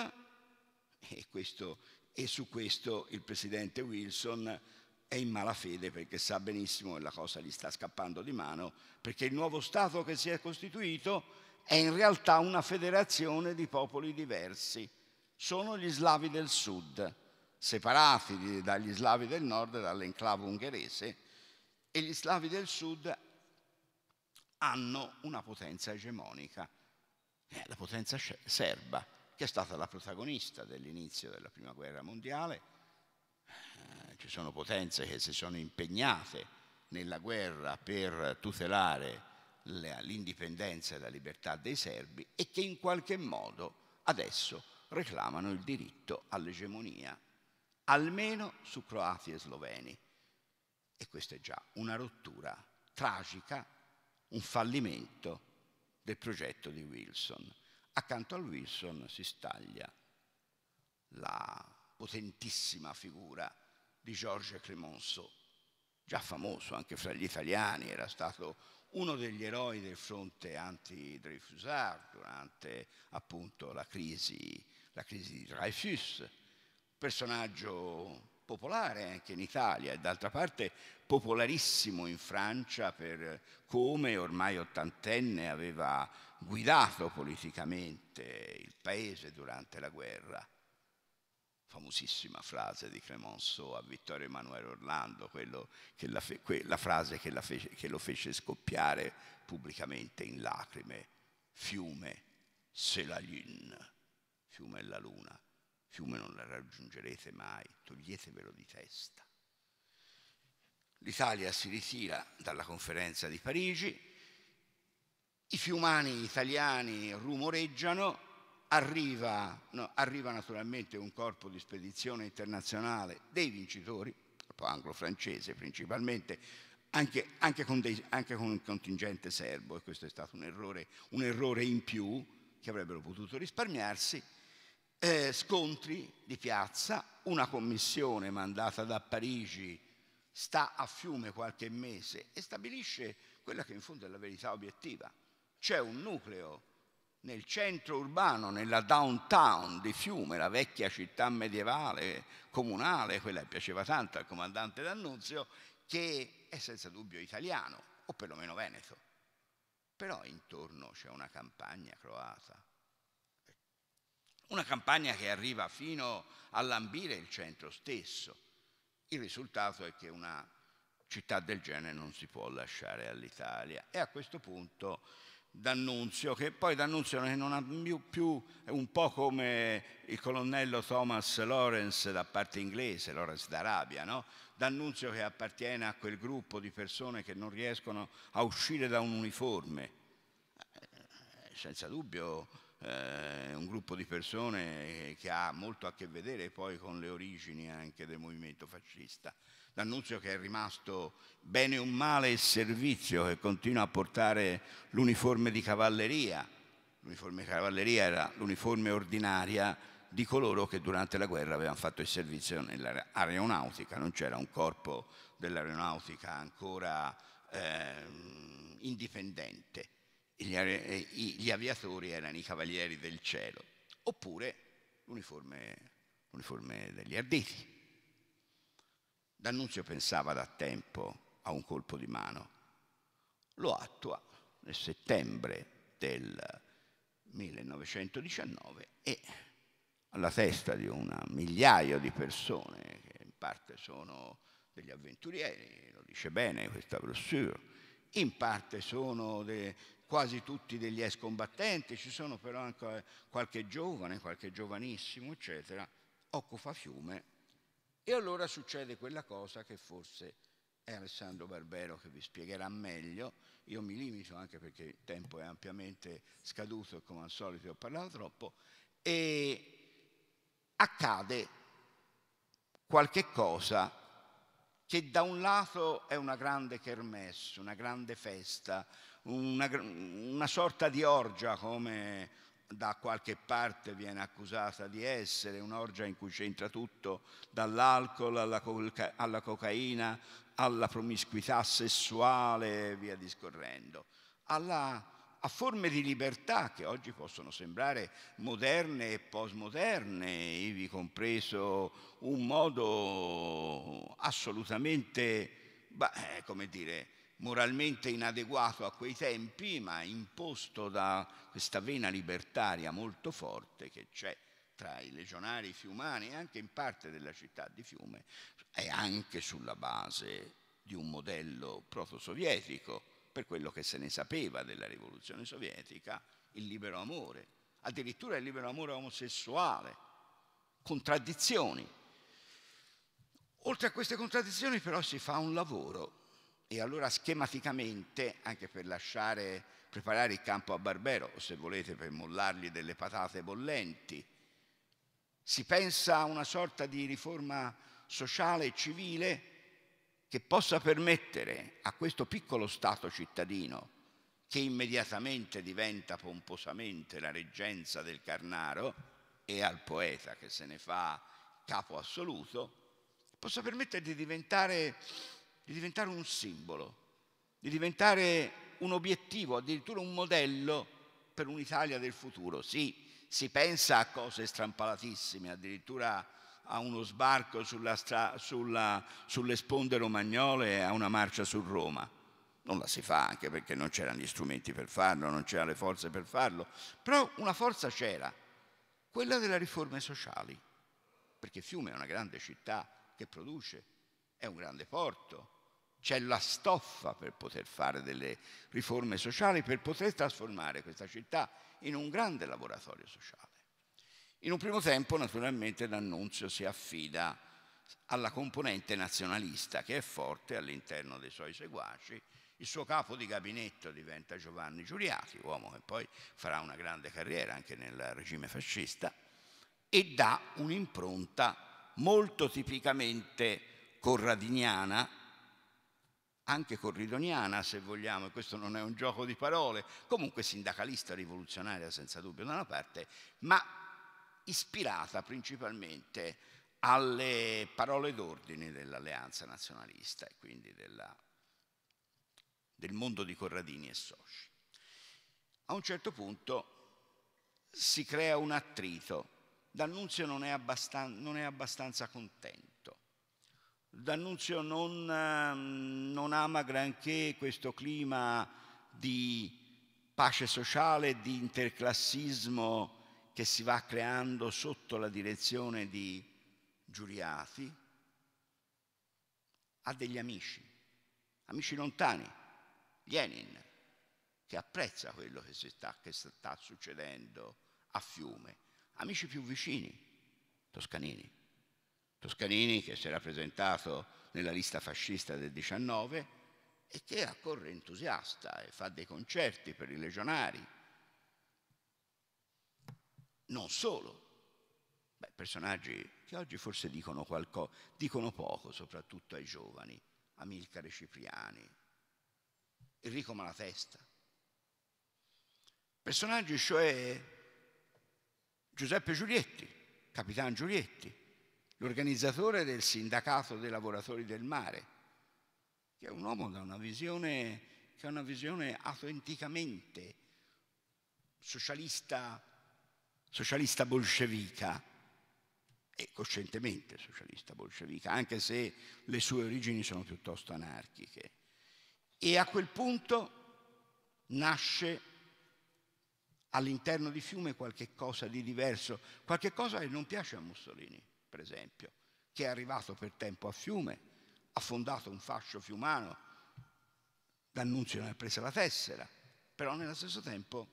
e, questo, e su questo il presidente Wilson è in malafede perché sa benissimo che la cosa gli sta scappando di mano, perché il nuovo Stato che si è costituito è in realtà una federazione di popoli diversi sono gli slavi del sud, separati dagli slavi del nord, dall'enclave ungherese, e gli slavi del sud hanno una potenza egemonica, eh, la potenza serba, che è stata la protagonista dell'inizio della Prima Guerra Mondiale. Eh, ci sono potenze che si sono impegnate nella guerra per tutelare l'indipendenza e la libertà dei serbi e che in qualche modo adesso reclamano il diritto all'egemonia, almeno su croati e sloveni. E questa è già una rottura tragica, un fallimento del progetto di Wilson. Accanto a Wilson si staglia la potentissima figura di Georges Clemenceau, già famoso anche fra gli italiani, era stato uno degli eroi del fronte anti-Dreyfusard durante appunto la crisi la crisi di Dreyfus, personaggio popolare anche in Italia e d'altra parte popolarissimo in Francia per come ormai ottantenne aveva guidato politicamente il paese durante la guerra. Famosissima frase di Clemenceau a Vittorio Emanuele Orlando, la, fe- que- la, frase che, la fece, che lo fece scoppiare pubblicamente in lacrime. Fiume, c'est la lune fiume è la luna, fiume non la raggiungerete mai, toglietevelo di testa. L'Italia si ritira dalla conferenza di Parigi, i fiumani italiani rumoreggiano, arriva, no, arriva naturalmente un corpo di spedizione internazionale dei vincitori, anglo-francese principalmente, anche, anche, con dei, anche, con un contingente serbo, e questo è stato un errore, un errore in più che avrebbero potuto risparmiarsi, eh, scontri di piazza, una commissione mandata da Parigi sta a fiume qualche mese e stabilisce quella che in fondo è la verità obiettiva. C'è un nucleo nel centro urbano, nella downtown di Fiume, la vecchia città medievale, comunale, quella che piaceva tanto al comandante D'Annunzio, che è senza dubbio italiano, o perlomeno veneto. Però intorno c'è una campagna croata, una campagna che arriva fino a lambire il centro stesso. Il risultato è che una città del genere non si può lasciare all'Italia. E a questo punto D'Annunzio, che poi D'Annunzio non ha più, è un po' come il colonnello Thomas Lawrence da parte inglese, Lawrence d'Arabia, no? D'Annunzio che appartiene a quel gruppo di persone che non riescono a uscire da un uniforme. Eh, senza dubbio eh, un gruppo di persone che ha molto a che vedere poi con le origini anche del movimento fascista. D'Annunzio che è rimasto bene o male il servizio, che continua a portare l'uniforme di cavalleria. L'uniforme di cavalleria era l'uniforme ordinaria di coloro che durante la guerra avevano fatto il servizio nell'aeronautica, non c'era un corpo dell'aeronautica ancora eh, indipendente. Eh, gli aviatori erano i cavalieri del cielo, oppure l'uniforme, l'uniforme degli arditi. D'Annunzio pensava da tempo a un colpo di mano, lo attua nel settembre del 1919 e alla testa di un migliaio di persone, che in parte sono degli avventurieri, lo dice bene questa brochure, in parte sono de, quasi tutti degli ex combattenti, ci sono però anche qualche giovane, qualche giovanissimo, eccetera, occupa Fiume e allora succede quella cosa che forse è Alessandro Barbero che vi spiegherà meglio. Io mi limito anche perché il tempo è ampiamente scaduto e come al solito ho parlato troppo. E accade qualche cosa che da un lato è una grande kermesse, una grande festa, una, una sorta di orgia come da qualche parte viene accusata di essere, un'orgia in cui c'entra tutto, dall'alcol alla, coca- alla cocaina, alla promiscuità sessuale e via discorrendo, alla, a forme di libertà che oggi possono sembrare moderne e postmoderne, ivi compreso un modo assolutamente, beh, come dire, moralmente inadeguato a quei tempi, ma imposto da questa vena libertaria molto forte che c'è tra i legionari fiumani e anche in parte della città di Fiume, è anche sulla base di un modello proto-sovietico, per quello che se ne sapeva della rivoluzione sovietica, il libero amore, addirittura il libero amore omosessuale, contraddizioni. Oltre a queste contraddizioni però si fa un lavoro e allora schematicamente, anche per lasciare preparare il campo a Barbero, o se volete per mollargli delle patate bollenti, si pensa a una sorta di riforma sociale e civile che possa permettere a questo piccolo Stato cittadino, che immediatamente diventa pomposamente la reggenza del Carnaro, e al poeta che se ne fa capo assoluto, possa permettere di diventare di diventare un simbolo, di diventare un obiettivo, addirittura un modello per un'Italia del futuro. Sì, si pensa a cose strampalatissime, addirittura a uno sbarco sulla stra- sulla, sulle sponde romagnole, a una marcia su Roma. Non la si fa anche perché non c'erano gli strumenti per farlo, non c'erano le forze per farlo, però una forza c'era, quella delle riforme sociali, perché Fiume è una grande città che produce, è un grande porto, c'è la stoffa per poter fare delle riforme sociali, per poter trasformare questa città in un grande laboratorio sociale. In un primo tempo naturalmente l'annunzio si affida alla componente nazionalista che è forte all'interno dei suoi seguaci. Il suo capo di gabinetto diventa Giovanni Giuliati, uomo che poi farà una grande carriera anche nel regime fascista, e dà un'impronta molto tipicamente corradiniana anche corridoniana se vogliamo, e questo non è un gioco di parole, comunque sindacalista rivoluzionaria senza dubbio da una parte, ma ispirata principalmente alle parole d'ordine dell'alleanza nazionalista e quindi della, del mondo di Corradini e soci. A un certo punto si crea un attrito, D'Annunzio non è, abbastan non è abbastanza contento D'Annunzio non, ehm, non ama granché questo clima di pace sociale, di interclassismo che si va creando sotto la direzione di giuriati, ha degli amici, amici lontani, Lenin, che apprezza quello che, sta, che sta succedendo a Fiume, amici più vicini, Toscanini. Toscanini che si era presentato nella lista fascista del 19 e che accorre entusiasta e fa dei concerti per i legionari. Non solo, Beh, personaggi che oggi forse dicono, qualcosa, dicono poco, soprattutto ai giovani, Amilcare Cipriani, Enrico Malatesta. Personaggi cioè Giuseppe Giulietti, Capitan Giulietti, l'organizzatore del sindacato dei lavoratori del mare, che è un uomo da una visione, che ha una visione autenticamente socialista, socialista bolscevica e coscientemente socialista bolscevica, anche se le sue origini sono piuttosto anarchiche. E a quel punto nasce all'interno di Fiume qualche cosa di diverso, qualche cosa che non piace a Mussolini per esempio, che è arrivato per tempo a fiume, ha fondato un fascio fiumano, D'Annunzio non ha presa la tessera, però nello stesso tempo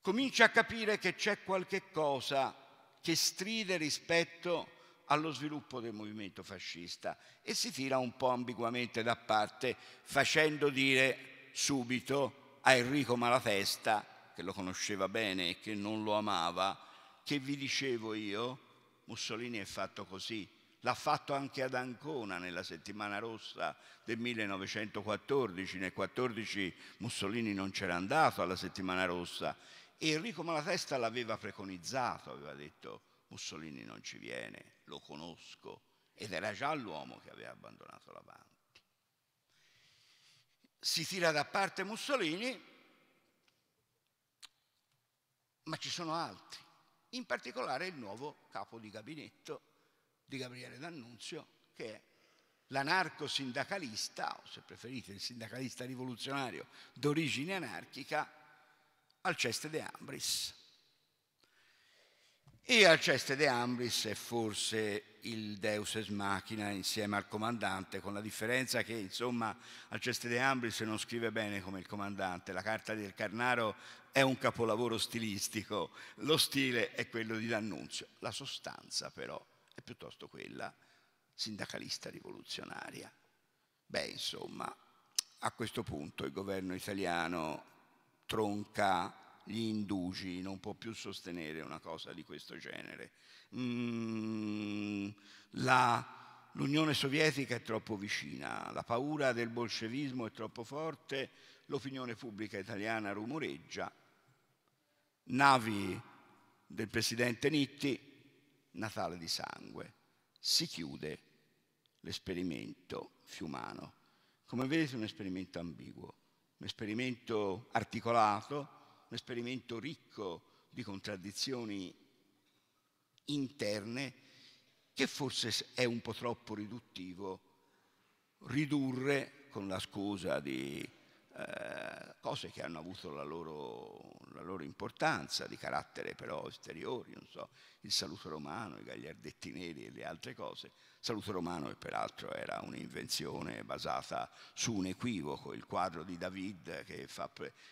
comincia a capire che c'è qualche cosa che stride rispetto allo sviluppo del movimento fascista e si tira un po' ambiguamente da parte facendo dire subito a Enrico Malatesta, che lo conosceva bene e che non lo amava, che vi dicevo io, Mussolini è fatto così, l'ha fatto anche ad Ancona nella settimana rossa del 1914, nel 14 Mussolini non c'era andato alla settimana rossa e Enrico Malatesta l'aveva preconizzato, aveva detto Mussolini non ci viene, lo conosco ed era già l'uomo che aveva abbandonato l'avanti. Si tira da parte Mussolini, ma ci sono altri in particolare il nuovo capo di gabinetto di Gabriele D'Annunzio, che è l'anarco-sindacalista, o se preferite il sindacalista rivoluzionario d'origine anarchica, Alceste De Ambris. E Alceste De Ambris è forse il deus ex machina insieme al comandante, con la differenza che insomma Alceste De Ambris non scrive bene come il comandante, la carta del Carnaro è un capolavoro stilistico, lo stile è quello di D'Annunzio, la sostanza però è piuttosto quella sindacalista rivoluzionaria. Beh, insomma, a questo punto il governo italiano tronca gli indugi, non può più sostenere una cosa di questo genere. Mm, la, L'Unione Sovietica è troppo vicina, la paura del bolscevismo è troppo forte, l'opinione pubblica italiana rumoreggia, navi del presidente Nitti, Natale di sangue, si chiude l'esperimento fiumano. Come vedete è un esperimento ambiguo, un esperimento articolato, un esperimento ricco di contraddizioni interne che forse è un po' troppo riduttivo ridurre con la scusa di eh, cose che hanno avuto la loro, la loro, importanza, di carattere però esteriori, non so, il saluto romano, i gagliardetti neri e le altre cose, saluto romano, che peraltro era un'invenzione basata su un equivoco, il quadro di David che fa,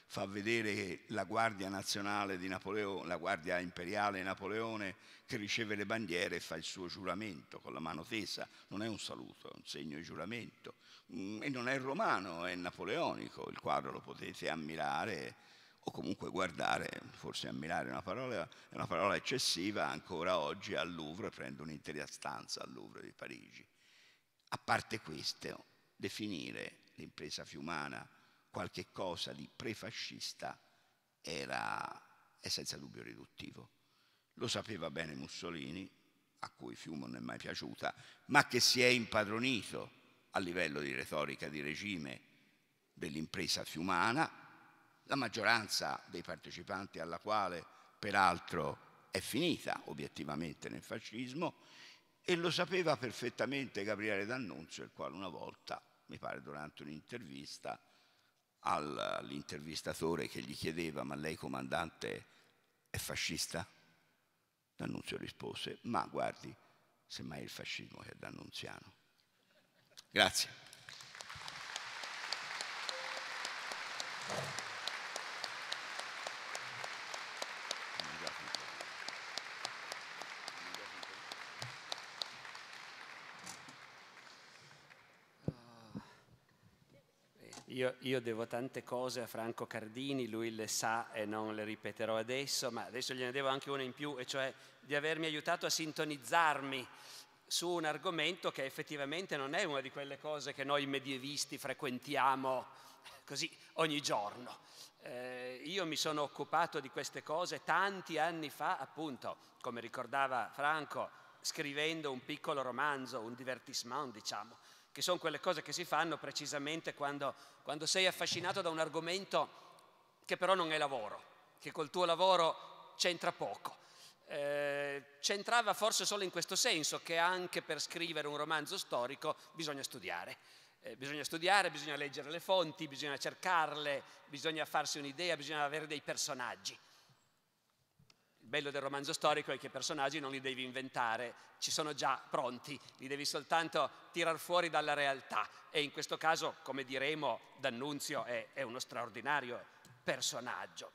fa vedere la guardia nazionale di Napoleone, la guardia imperiale Napoleone che riceve le bandiere e fa il suo giuramento con la mano tesa, non è un saluto, è un segno di giuramento, mm, e non è romano, è napoleonico, il quadro lo potete ammirare o comunque guardare, forse ammirare è una parola, è una parola eccessiva, ancora oggi al Louvre prendo un'intera stanza al Louvre di Parigi. A parte questo, definire l'impresa fiumana qualche cosa di prefascista era, è senza dubbio riduttivo. Lo sapeva bene Mussolini, a cui Fiumo non è mai piaciuta, ma che si è impadronito a livello di retorica di regime dell'impresa fiumana la maggioranza dei partecipanti alla quale peraltro è finita obiettivamente nel fascismo e lo sapeva perfettamente Gabriele D'Annunzio, il quale una volta, mi pare durante un'intervista, all'intervistatore che gli chiedeva ma lei comandante è fascista? D'Annunzio rispose ma guardi, semmai il fascismo che è d'annunziano. Grazie. io, io, devo tante cose a Franco Cardini, lui le sa e non le ripeterò adesso, ma adesso gliene devo anche una in più, e cioè di avermi aiutato a sintonizzarmi su un argomento che effettivamente non è una di quelle cose che noi medievisti frequentiamo *laughs* così ogni giorno. Eh, io mi sono occupato di queste cose tanti anni fa, appunto, come ricordava Franco, scrivendo un piccolo romanzo, un divertissement, diciamo, che sono quelle cose che si fanno precisamente quando, quando sei affascinato da un argomento che però non è lavoro, che col tuo lavoro c'entra poco. Eh, c'entrava forse solo in questo senso che anche per scrivere un romanzo storico bisogna studiare. Eh, bisogna studiare, bisogna leggere le fonti, bisogna cercarle, bisogna farsi un'idea, bisogna avere dei personaggi bello del romanzo storico è che i personaggi non li devi inventare, ci sono già pronti, li devi soltanto tirar fuori dalla realtà. E in questo caso, come diremo, D'Annunzio è, è uno straordinario personaggio.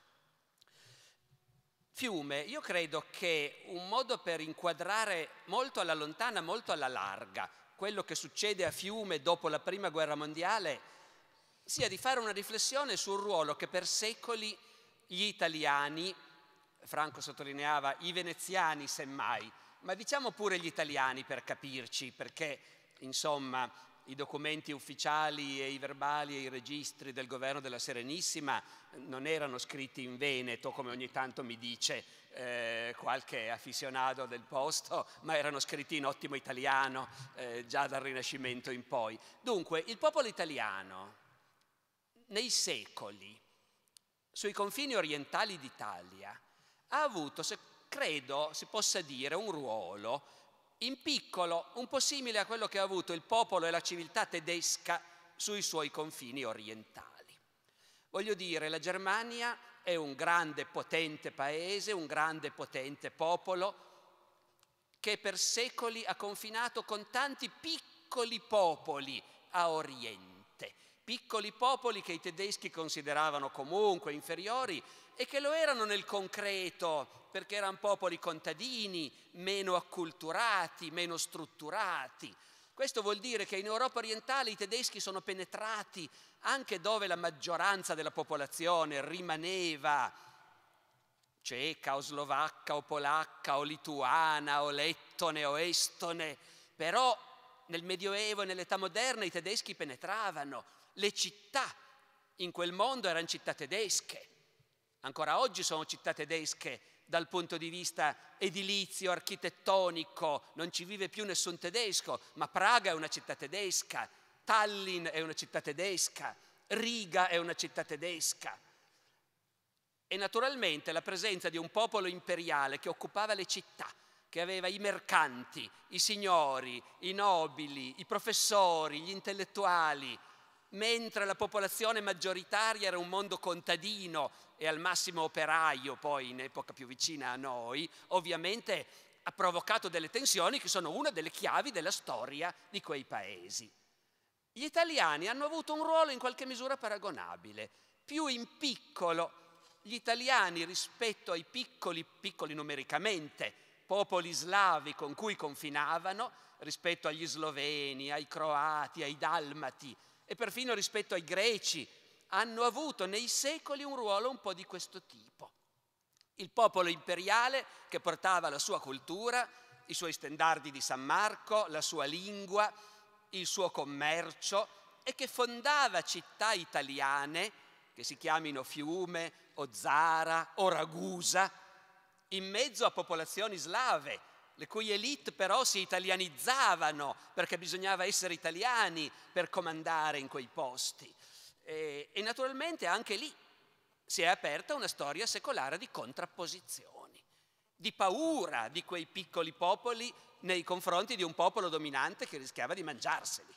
Fiume, io credo che un modo per inquadrare molto alla lontana, molto alla larga, quello che succede a Fiume dopo la Prima Guerra Mondiale sia di fare una riflessione sul ruolo che per secoli gli italiani Franco sottolineava i veneziani semmai, ma diciamo pure gli italiani per capirci, perché insomma i documenti ufficiali e i verbali e i registri del governo della Serenissima eh, non erano scritti in Veneto, come ogni tanto mi dice eh, qualche afficionato del posto, ma erano scritti in ottimo italiano eh, già dal Rinascimento in poi. Dunque, il popolo italiano nei secoli, sui confini orientali d'Italia, ha avuto, se credo si possa dire, un ruolo in piccolo un po' simile a quello che ha avuto il popolo e la civiltà tedesca sui suoi confini orientali. Voglio dire, la Germania è un grande potente paese, un grande potente popolo che per secoli ha confinato con tanti piccoli popoli a oriente, piccoli popoli che i tedeschi consideravano comunque inferiori e che lo erano nel concreto, perché erano popoli contadini, meno acculturati, meno strutturati. Questo vuol dire che in Europa orientale i tedeschi sono penetrati anche dove la maggioranza della popolazione rimaneva ceca o slovacca o polacca o lituana o lettone o estone, però nel Medioevo e nell'età moderna i tedeschi penetravano, le città in quel mondo erano città tedesche Ancora oggi sono città tedesche dal punto di vista edilizio, architettonico, non ci vive più nessun tedesco, ma Praga è una città tedesca, Tallinn è una città tedesca, Riga è una città tedesca. E naturalmente la presenza di un popolo imperiale che occupava le città, che aveva i mercanti, i signori, i nobili, i professori, gli intellettuali, mentre la popolazione maggioritaria era un mondo contadino e al massimo operaio, poi in epoca più vicina a noi, ovviamente ha provocato delle tensioni che sono una delle chiavi della storia di quei paesi. Gli italiani hanno avuto un ruolo in qualche misura paragonabile, più in piccolo. Gli italiani rispetto ai piccoli, piccoli numericamente, popoli slavi con cui confinavano, rispetto agli sloveni, ai croati, ai dalmati, e perfino rispetto ai greci hanno avuto nei secoli un ruolo un po' di questo tipo. Il popolo imperiale che portava la sua cultura, i suoi stendardi di San Marco, la sua lingua, il suo commercio e che fondava città italiane che si chiamino Fiume o Zara o Ragusa in mezzo a popolazioni slave le cui elite però si italianizzavano perché bisognava essere italiani per comandare in quei posti. E, e naturalmente anche lì si è aperta una storia secolare di contrapposizioni, di paura di quei piccoli popoli nei confronti di un popolo dominante che rischiava di mangiarseli.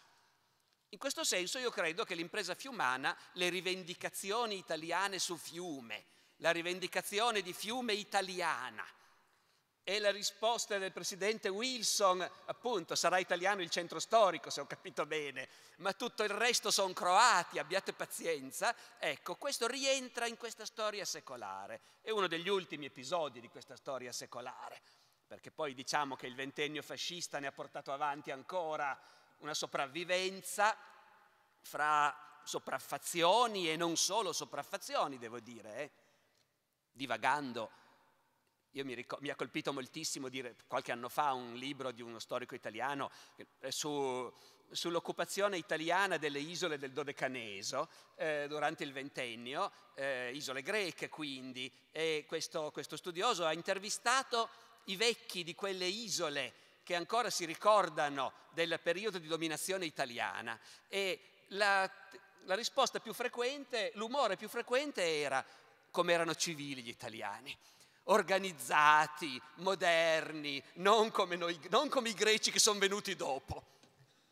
In questo senso io credo che l'impresa fiumana, le rivendicazioni italiane su fiume, la rivendicazione di fiume italiana, e la risposta del presidente Wilson, appunto, sarà italiano il centro storico, se ho capito bene, ma tutto il resto sono croati, abbiate pazienza. Ecco, questo rientra in questa storia secolare, è uno degli ultimi episodi di questa storia secolare, perché poi diciamo che il ventennio fascista ne ha portato avanti ancora una sopravvivenza fra sopraffazioni e non solo sopraffazioni, devo dire, eh? divagando mi, ricor- mi, ha colpito moltissimo dire qualche anno fa un libro di uno storico italiano eh, su, sull'occupazione italiana delle isole del Dodecaneso eh, durante il ventennio, eh, isole greche quindi, e questo, questo studioso ha intervistato i vecchi di quelle isole che ancora si ricordano del periodo di dominazione italiana e la, la risposta più frequente, l'umore più frequente era come erano civili gli italiani organizzati, moderni, non come, noi, non come i greci che sono venuti dopo.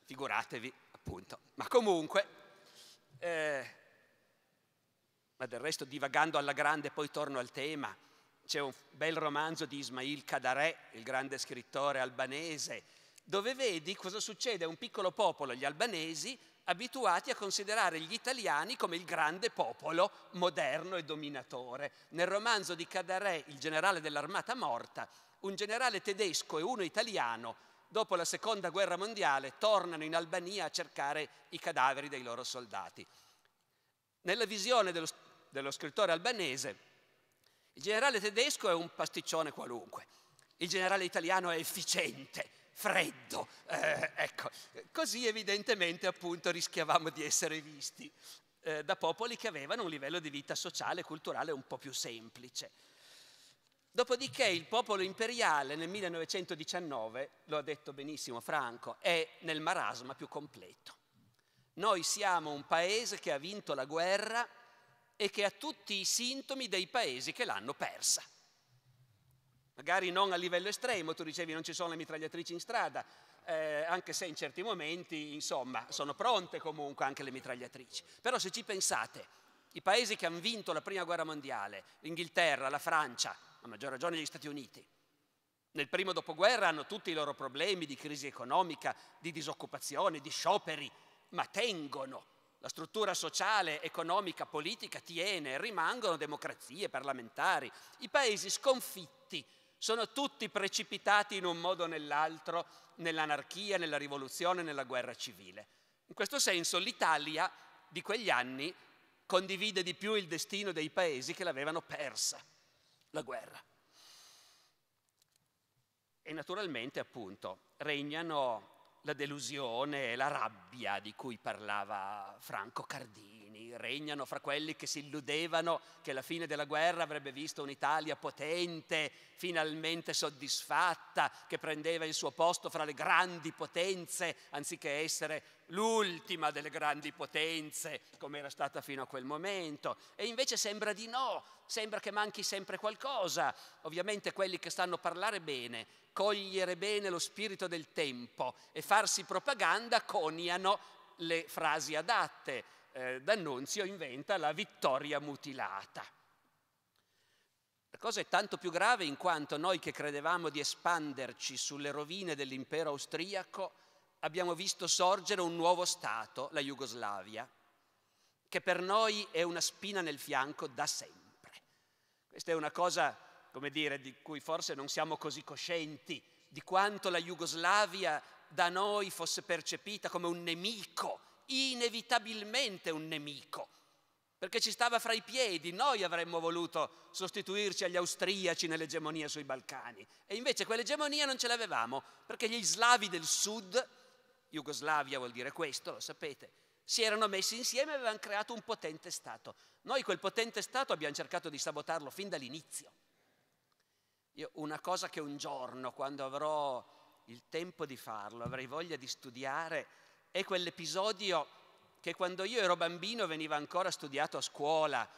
Figuratevi, appunto. Ma comunque, eh, ma del resto divagando alla grande poi torno al tema, c'è un bel romanzo di Ismail Kadarè, il grande scrittore albanese, dove vedi cosa succede a un piccolo popolo, gli albanesi, abituati a considerare gli italiani come il grande popolo moderno e dominatore. Nel romanzo di Cadarè, Il generale dell'armata morta, un generale tedesco e uno italiano, dopo la seconda guerra mondiale, tornano in Albania a cercare i cadaveri dei loro soldati. Nella visione dello, dello scrittore albanese, il generale tedesco è un pasticcione qualunque, il generale italiano è efficiente, freddo. Eh, ecco, così evidentemente appunto rischiavamo di essere visti eh, da popoli che avevano un livello di vita sociale e culturale un po' più semplice. Dopodiché il popolo imperiale nel 1919, lo ha detto benissimo Franco, è nel marasma più completo. Noi siamo un paese che ha vinto la guerra e che ha tutti i sintomi dei paesi che l'hanno persa magari non a livello estremo, tu dicevi non ci sono le mitragliatrici in strada, eh, anche se in certi momenti, insomma, sono pronte comunque anche le mitragliatrici. Però se ci pensate, i paesi che hanno vinto la Prima Guerra Mondiale, l'Inghilterra, la Francia, a maggior ragione gli Stati Uniti, nel primo dopoguerra hanno tutti i loro problemi di crisi economica, di disoccupazione, di scioperi, ma tengono. La struttura sociale, economica, politica tiene, rimangono democrazie parlamentari. I paesi sconfitti sono tutti precipitati in un modo o nell'altro nell'anarchia, nella rivoluzione, nella guerra civile. In questo senso l'Italia di quegli anni condivide di più il destino dei paesi che l'avevano persa, la guerra. E naturalmente, appunto, regnano la delusione e la rabbia di cui parlava Franco Cardini regnano fra quelli che si illudevano che la fine della guerra avrebbe visto un'Italia potente, finalmente soddisfatta, che prendeva il suo posto fra le grandi potenze, anziché essere l'ultima delle grandi potenze, come era stata fino a quel momento. E invece sembra di no, sembra che manchi sempre qualcosa. Ovviamente quelli che stanno a parlare bene, cogliere bene lo spirito del tempo e farsi propaganda coniano le frasi adatte eh, D'Annunzio inventa la vittoria mutilata. La cosa è tanto più grave in quanto noi che credevamo di espanderci sulle rovine dell'impero austriaco abbiamo visto sorgere un nuovo Stato, la Jugoslavia, che per noi è una spina nel fianco da sempre. Questa è una cosa, come dire, di cui forse non siamo così coscienti, di quanto la Jugoslavia da noi fosse percepita come un nemico inevitabilmente un nemico, perché ci stava fra i piedi, noi avremmo voluto sostituirci agli austriaci nell'egemonia sui Balcani e invece quell'egemonia non ce l'avevamo, perché gli slavi del sud, Jugoslavia vuol dire questo, lo sapete, si erano messi insieme e avevano creato un potente Stato. Noi quel potente Stato abbiamo cercato di sabotarlo fin dall'inizio. Io una cosa che un giorno, quando avrò il tempo di farlo, avrei voglia di studiare è quell'episodio che quando io ero bambino veniva ancora studiato a scuola,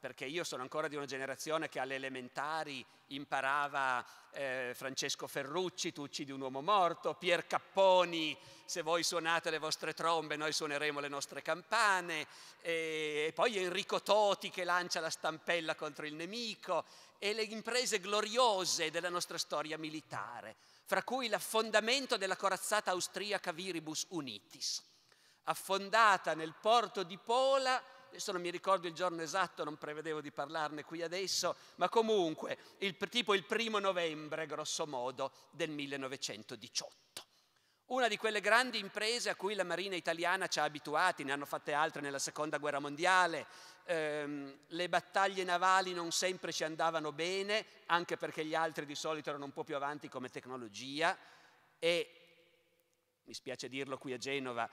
perché io sono ancora di una generazione che alle elementari imparava eh, Francesco Ferrucci, Tu uccidi un uomo morto, Pier Capponi, se voi suonate le vostre trombe noi suoneremo le nostre campane, e poi Enrico Toti che lancia la stampella contro il nemico e le imprese gloriose della nostra storia militare fra cui l'affondamento della corazzata austriaca Viribus Unitis, affondata nel porto di Pola, adesso non mi ricordo il giorno esatto, non prevedevo di parlarne qui adesso, ma comunque il, tipo il primo novembre, grosso modo, del 1918. Una di quelle grandi imprese a cui la Marina italiana ci ha abituati, ne hanno fatte altre nella Seconda Guerra Mondiale, ehm, le battaglie navali non sempre ci andavano bene, anche perché gli altri di solito erano un po' più avanti come tecnologia e, mi spiace dirlo qui a Genova,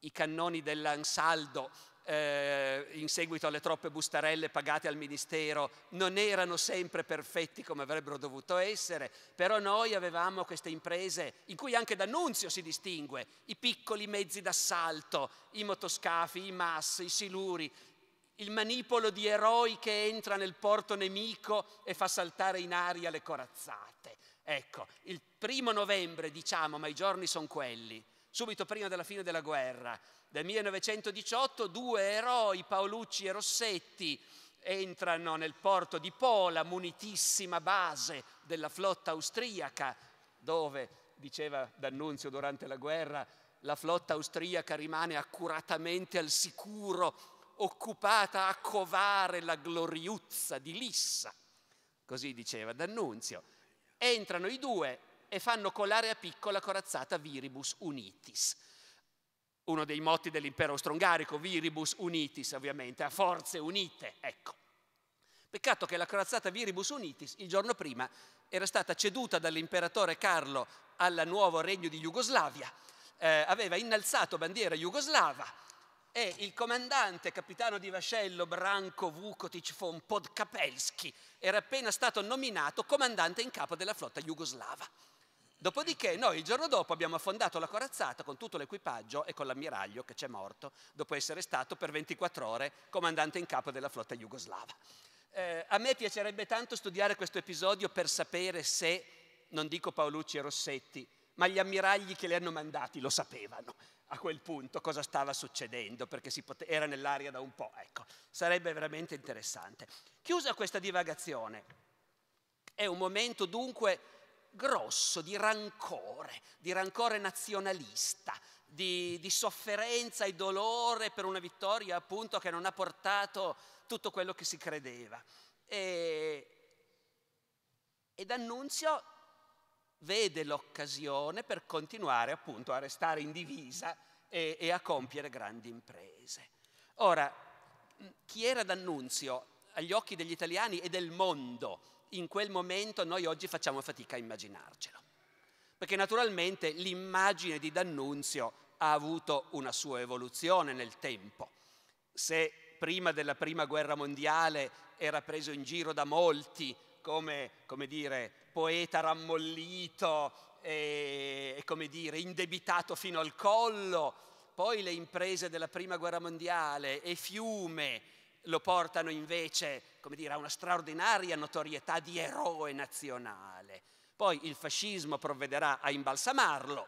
i cannoni dell'Ansaldo eh, in seguito alle troppe bustarelle pagate al Ministero, non erano sempre perfetti come avrebbero dovuto essere, però noi avevamo queste imprese in cui anche D'Annunzio si distingue, i piccoli mezzi d'assalto, i motoscafi, i mass, i siluri, il manipolo di eroi che entra nel porto nemico e fa saltare in aria le corazzate. Ecco, il primo novembre diciamo, ma i giorni sono quelli subito prima della fine della guerra. Nel 1918 due eroi, Paolucci e Rossetti, entrano nel porto di Pola, munitissima base della flotta austriaca, dove, diceva D'Annunzio durante la guerra, la flotta austriaca rimane accuratamente al sicuro, occupata a covare la gloriuzza di Lissa. Così diceva D'Annunzio. Entrano i due, e fanno collare a piccola corazzata Viribus Unitis. Uno dei motti dell'impero austro-ungarico, Viribus Unitis ovviamente, a forze unite, ecco. Peccato che la corazzata Viribus Unitis il giorno prima era stata ceduta dall'imperatore Carlo al nuovo regno di Jugoslavia, eh, aveva innalzato bandiera jugoslava e il comandante capitano di vascello Branko Vukotic von Podkapelski era appena stato nominato comandante in capo della flotta jugoslava. Dopodiché noi il giorno dopo abbiamo affondato la corazzata con tutto l'equipaggio e con l'ammiraglio che c'è morto dopo essere stato per 24 ore comandante in capo della flotta jugoslava. Eh, a me piacerebbe tanto studiare questo episodio per sapere se, non dico Paolucci e Rossetti, ma gli ammiragli che li hanno mandati lo sapevano a quel punto cosa stava succedendo, perché pote- era nell'aria da un po'. Ecco, sarebbe veramente interessante. Chiusa questa divagazione, è un momento dunque grosso di rancore, di rancore nazionalista, di, di, sofferenza e dolore per una vittoria appunto che non ha portato tutto quello che si credeva. E, ed Annunzio vede l'occasione per continuare appunto a restare in divisa e, e a compiere grandi imprese. Ora, chi era D'Annunzio agli occhi degli italiani e del mondo in quel momento noi oggi facciamo fatica a immaginarcelo. Perché naturalmente l'immagine di D'Annunzio ha avuto una sua evoluzione nel tempo. Se prima della Prima Guerra Mondiale era preso in giro da molti come, come dire, poeta rammollito e come dire, indebitato fino al collo, poi le imprese della Prima Guerra Mondiale e Fiume lo portano invece come dire, a una straordinaria notorietà di eroe nazionale. Poi il fascismo provvederà a imbalsamarlo,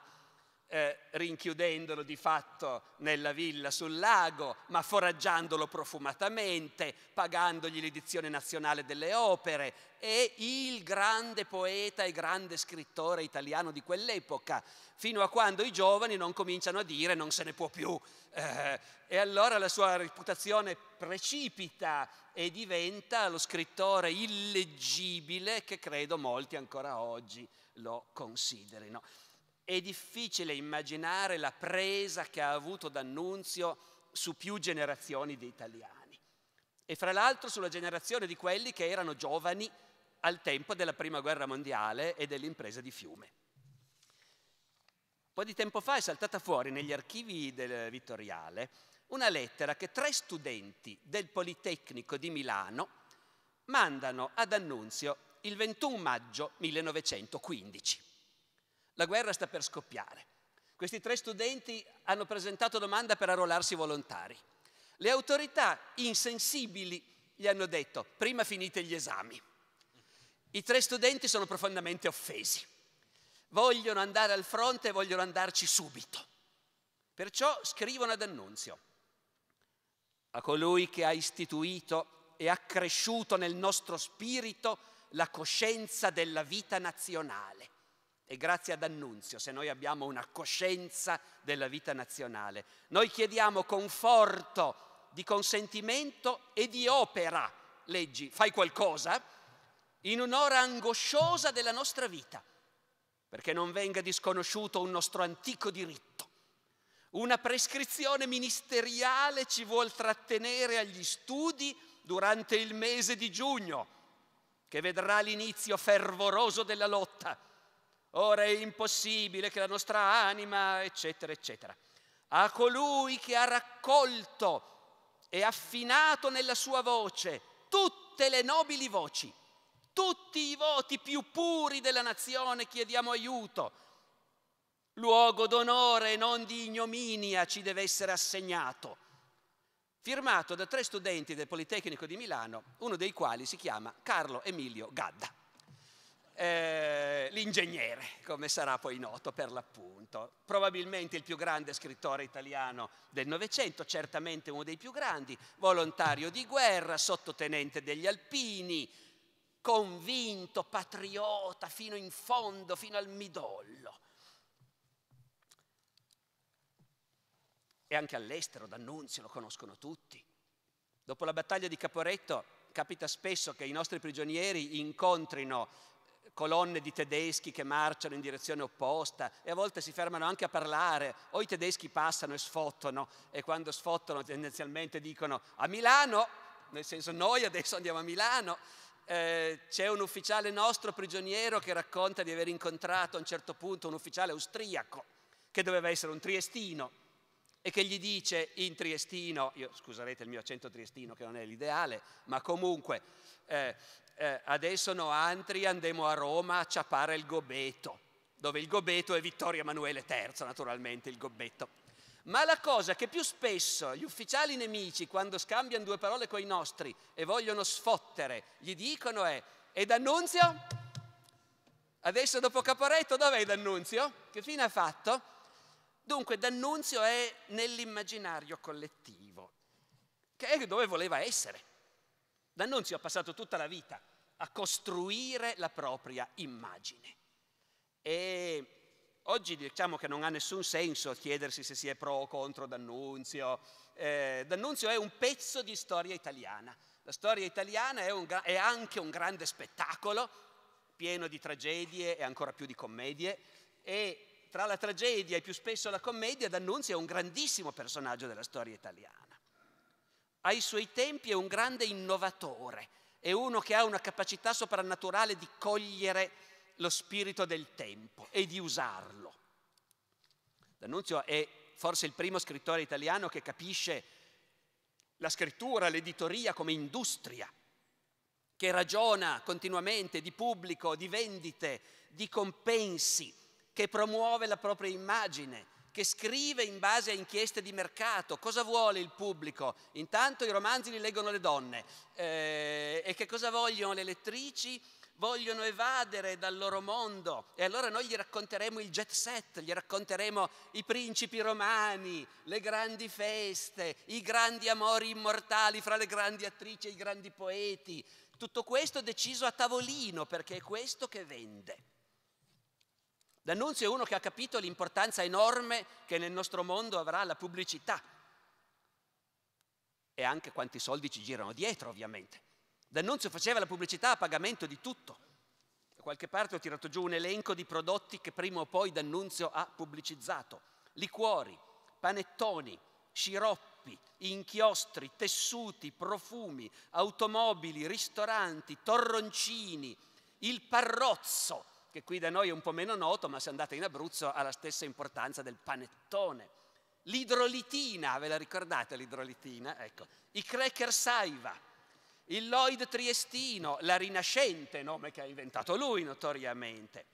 eh, rinchiudendolo di fatto nella villa sul lago, ma foraggiandolo profumatamente, pagandogli l'edizione nazionale delle opere. E il grande poeta e grande scrittore italiano di quell'epoca, fino a quando i giovani non cominciano a dire non se ne può più. Eh, e allora la sua reputazione precipita e diventa lo scrittore illeggibile che credo molti ancora oggi lo considerino. È difficile immaginare la presa che ha avuto D'Annunzio su più generazioni di italiani e fra l'altro sulla generazione di quelli che erano giovani al tempo della Prima Guerra Mondiale e dell'impresa di Fiume. Un po' di tempo fa è saltata fuori negli archivi del Vittoriale una lettera che tre studenti del Politecnico di Milano mandano ad Annunzio il 21 maggio 1915. La guerra sta per scoppiare. Questi tre studenti hanno presentato domanda per arruolarsi volontari. Le autorità insensibili gli hanno detto prima finite gli esami. I tre studenti sono profondamente offesi. Vogliono andare al fronte e vogliono andarci subito. Perciò scrivono ad Annunzio. A colui che ha istituito e accresciuto nel nostro spirito la coscienza della vita nazionale e grazie ad Annunzio se noi abbiamo una coscienza della vita nazionale. Noi chiediamo conforto di consentimento e di opera, leggi, fai qualcosa, in un'ora angosciosa della nostra vita, perché non venga disconosciuto un nostro antico diritto. Una prescrizione ministeriale ci vuol trattenere agli studi durante il mese di giugno, che vedrà l'inizio fervoroso della lotta Ora è impossibile che la nostra anima, eccetera, eccetera. A colui che ha raccolto e affinato nella sua voce tutte le nobili voci, tutti i voti più puri della nazione chiediamo aiuto. Luogo d'onore e non di ignominia ci deve essere assegnato. Firmato da tre studenti del Politecnico di Milano, uno dei quali si chiama Carlo Emilio Gadda. Eh, l'ingegnere, come sarà poi noto per l'appunto. Probabilmente il più grande scrittore italiano del Novecento, certamente uno dei più grandi, volontario di guerra, sottotenente degli alpini, convinto, patriota fino in fondo, fino al midollo. E anche all'estero, D'Annunzio lo conoscono tutti. Dopo la battaglia di Caporetto capita spesso che i nostri prigionieri incontrino colonne di tedeschi che marciano in direzione opposta e a volte si fermano anche a parlare, o i tedeschi passano e sfottano e quando sfottano tendenzialmente dicono a Milano, nel senso noi adesso andiamo a Milano. Eh, c'è un ufficiale nostro prigioniero che racconta di aver incontrato a un certo punto un ufficiale austriaco che doveva essere un triestino e che gli dice in triestino, io, scusate il mio accento triestino che non è l'ideale, ma comunque eh, eh, adesso no antri, andiamo a Roma a ciappare il gobeto, dove il gobeto è Vittorio Emanuele III, naturalmente il gobeto. Ma la cosa che più spesso gli ufficiali nemici, quando scambiano due parole coi nostri e vogliono sfottere, gli dicono è «E D'Annunzio? Adesso dopo Caporetto dov'è D'Annunzio? Che fine ha fatto?» Dunque D'Annunzio è nell'immaginario collettivo, che è dove voleva essere. D'Annunzio ha passato tutta la vita a costruire la propria immagine. E oggi diciamo che non ha nessun senso chiedersi se si è pro o contro D'Annunzio. Eh, D'Annunzio è un pezzo di storia italiana. La storia italiana è, un, è anche un grande spettacolo, pieno di tragedie e ancora più di commedie. E tra la tragedia e più spesso la commedia, D'Annunzio è un grandissimo personaggio della storia italiana. Ai suoi tempi è un grande innovatore è uno che ha una capacità soprannaturale di cogliere lo spirito del tempo e di usarlo. D'Annunzio è forse il primo scrittore italiano che capisce la scrittura, l'editoria come industria, che ragiona continuamente di pubblico, di vendite, di compensi, che promuove la propria immagine, che scrive in base a inchieste di mercato, cosa vuole il pubblico? Intanto i romanzi li leggono le donne eh, e che cosa vogliono le lettrici? Vogliono evadere dal loro mondo e allora noi gli racconteremo il jet set, gli racconteremo i principi romani, le grandi feste, i grandi amori immortali fra le grandi attrici e i grandi poeti. Tutto questo deciso a tavolino perché è questo che vende. D'Annunzio è uno che ha capito l'importanza enorme che nel nostro mondo avrà la pubblicità e anche quanti soldi ci girano dietro, ovviamente. D'Annunzio faceva la pubblicità a pagamento di tutto. Da qualche parte ho tirato giù un elenco di prodotti che prima o poi D'Annunzio ha pubblicizzato. Liquori, panettoni, sciroppi, inchiostri, tessuti, profumi, automobili, ristoranti, torroncini, il parrozzo, che qui da noi è un po' meno noto, ma se andate in Abruzzo ha la stessa importanza del panettone. L'idrolitina, ve la ricordate l'idrolitina? Ecco, i cracker saiva, il Lloyd triestino, la Rinascente, nome che ha inventato lui notoriamente.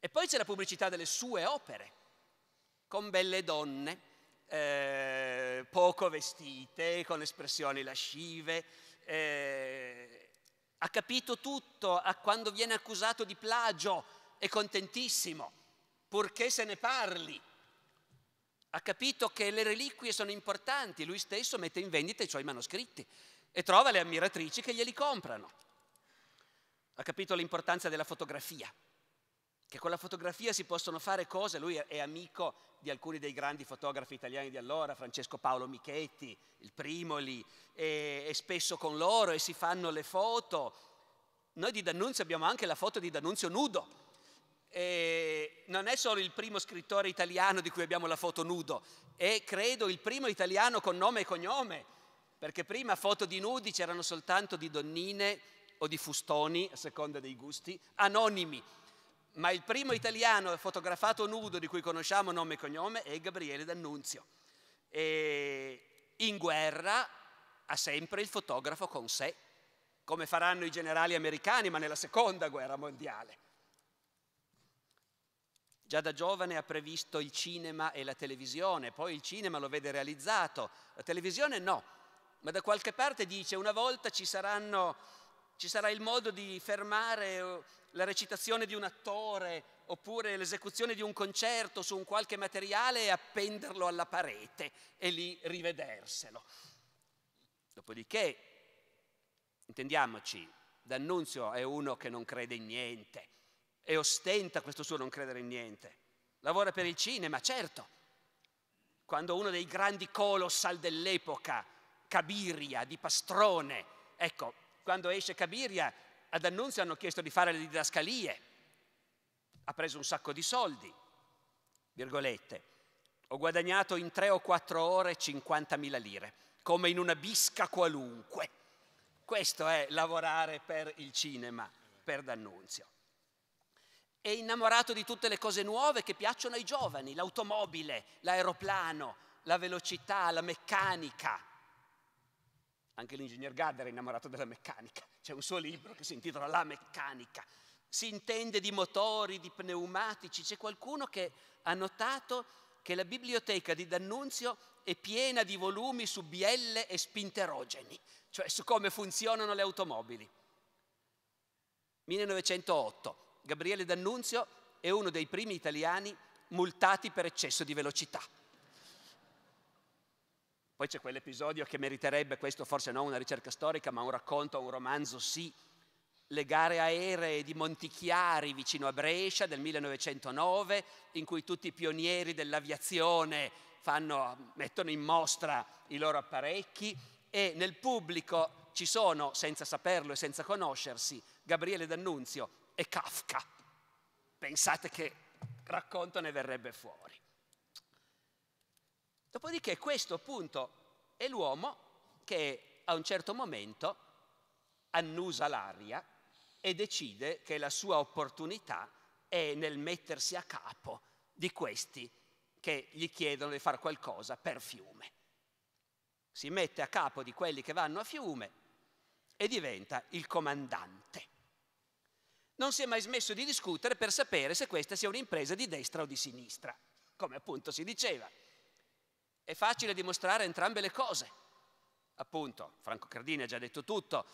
E poi c'è la pubblicità delle sue opere, con belle donne, eh, poco vestite, con espressioni lascive, eh, ha capito tutto, a quando viene accusato di plagio è contentissimo, purché se ne parli. Ha capito che le reliquie sono importanti, lui stesso mette in vendita i suoi manoscritti e trova le ammiratrici che glieli comprano. Ha capito l'importanza della fotografia, che con la fotografia si possono fare cose, lui è amico di alcuni dei grandi fotografi italiani di allora, Francesco Paolo Michetti, il Primoli, e, e spesso con loro e si fanno le foto. Noi di D'Annunzio abbiamo anche la foto di D'Annunzio nudo. E non è solo il primo scrittore italiano di cui abbiamo la foto nudo, è credo il primo italiano con nome e cognome, perché prima foto di nudi c'erano soltanto di donnine o di fustoni, a seconda dei gusti, anonimi ma il primo italiano fotografato nudo di cui conosciamo nome e cognome è Gabriele D'Annunzio. E in guerra ha sempre il fotografo con sé, come faranno i generali americani, ma nella seconda guerra mondiale. Già da giovane ha previsto il cinema e la televisione, poi il cinema lo vede realizzato, la televisione no, ma da qualche parte dice una volta ci saranno ci sarà il modo di fermare eh, la recitazione di un attore oppure l'esecuzione di un concerto su un qualche materiale e appenderlo alla parete e lì rivederselo. Dopodiché, intendiamoci, D'Annunzio è uno che non crede in niente e ostenta questo suo non credere in niente. Lavora per il cinema, certo. Quando uno dei grandi colossal dell'epoca, Cabiria di Pastrone, ecco, quando esce Cabiria, ad Annunzio hanno chiesto di fare le didascalie, ha preso un sacco di soldi, virgolette, ho guadagnato in tre o quattro ore 50.000 lire, come in una bisca qualunque. Questo è lavorare per il cinema, per D'Annunzio. È innamorato di tutte le cose nuove che piacciono ai giovani, l'automobile, l'aeroplano, la velocità, la meccanica, anche l'ingegner Gad era innamorato della meccanica. C'è un suo libro che si intitola La meccanica. Si intende di motori, di pneumatici. C'è qualcuno che ha notato che la biblioteca di D'Annunzio è piena di volumi su bielle e spinterogeni, cioè su come funzionano le automobili. 1908, Gabriele D'Annunzio è uno dei primi italiani multati per eccesso di velocità. Poi c'è quell'episodio che meriterebbe, questo forse non una ricerca storica, ma un racconto, un romanzo sì, le gare aeree di Montichiari vicino a Brescia del 1909, in cui tutti i pionieri dell'aviazione fanno, mettono in mostra i loro apparecchi e nel pubblico ci sono, senza saperlo e senza conoscersi, Gabriele D'Annunzio e Kafka. Pensate che racconto ne verrebbe fuori. Dopodiché questo appunto è l'uomo che a un certo momento annusa l'aria e decide che la sua opportunità è nel mettersi a capo di questi che gli chiedono di fare qualcosa per fiume. Si mette a capo di quelli che vanno a fiume e diventa il comandante. Non si è mai smesso di discutere per sapere se questa sia un'impresa di destra o di sinistra, come appunto si diceva. È facile dimostrare entrambe le cose. Appunto, Franco Cardini ha già detto tutto,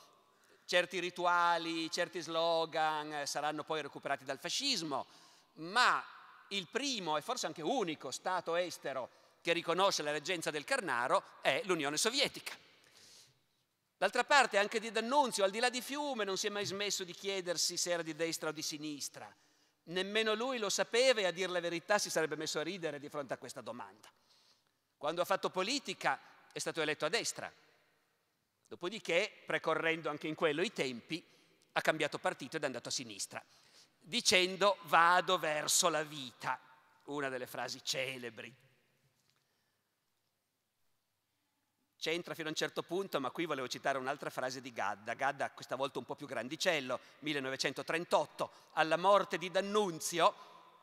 certi rituali, certi slogan eh, saranno poi recuperati dal fascismo, ma il primo e forse anche unico Stato estero che riconosce la reggenza del Carnaro è l'Unione Sovietica. D'altra parte anche di D'Annunzio, al di là di Fiume, non si è mai smesso di chiedersi se era di destra o di sinistra. Nemmeno lui lo sapeva e a dire la verità si sarebbe messo a ridere di fronte a questa domanda. Quando ha fatto politica è stato eletto a destra. Dopodiché, precorrendo anche in quello i tempi, ha cambiato partito ed è andato a sinistra, dicendo vado verso la vita, una delle frasi celebri. C'entra fino a un certo punto, ma qui volevo citare un'altra frase di Gadda, Gadda questa volta un po' più grandicello, 1938, alla morte di D'Annunzio,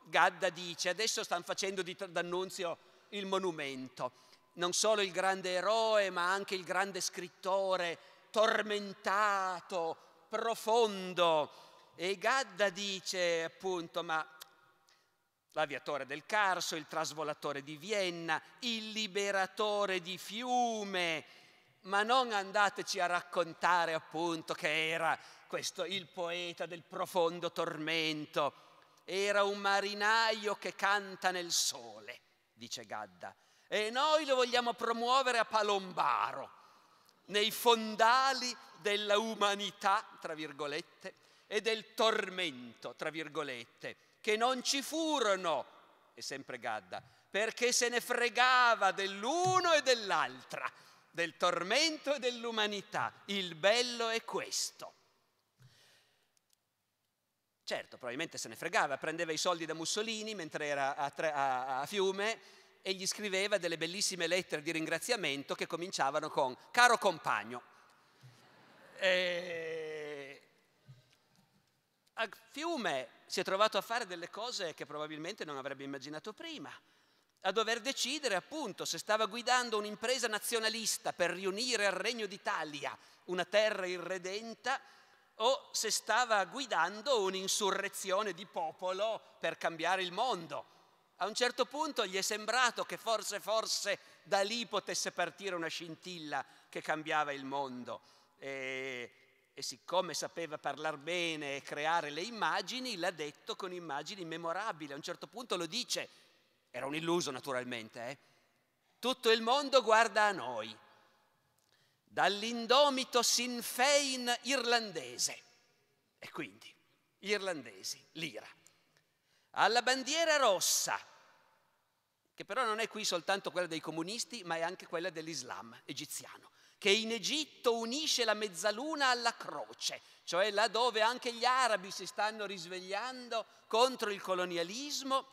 Gadda dice adesso stanno facendo di D'Annunzio il monumento. Non solo il grande eroe, ma anche il grande scrittore, tormentato, profondo. E Gadda dice appunto, ma l'aviatore del Carso, il trasvolatore di Vienna, il liberatore di Fiume, ma non andateci a raccontare appunto che era questo il poeta del profondo tormento, era un marinaio che canta nel sole dice Gadda, e noi lo vogliamo promuovere a Palombaro, nei fondali della umanità, tra virgolette, e del tormento, tra virgolette, che non ci furono, è sempre Gadda, perché se ne fregava dell'uno e dell'altra, del tormento e dell'umanità. Il bello è questo. Certo, probabilmente se ne fregava, prendeva i soldi da Mussolini mentre era a, tre, a, a Fiume e gli scriveva delle bellissime lettere di ringraziamento che cominciavano con caro compagno. E... A Fiume si è trovato a fare delle cose che probabilmente non avrebbe immaginato prima, a dover decidere appunto se stava guidando un'impresa nazionalista per riunire al Regno d'Italia una terra irredenta o se stava guidando un'insurrezione di popolo per cambiare il mondo. A un certo punto gli è sembrato che forse, forse da lì potesse partire una scintilla che cambiava il mondo. E, e siccome sapeva parlare bene e creare le immagini, l'ha detto con immagini memorabili. A un certo punto lo dice, era un illuso naturalmente, eh? tutto il mondo guarda a noi dall'indomito Sinn Fein irlandese, e quindi gli irlandesi, l'ira, alla bandiera rossa, che però non è qui soltanto quella dei comunisti, ma è anche quella dell'Islam egiziano, che in Egitto unisce la mezzaluna alla croce, cioè là dove anche gli arabi si stanno risvegliando contro il colonialismo,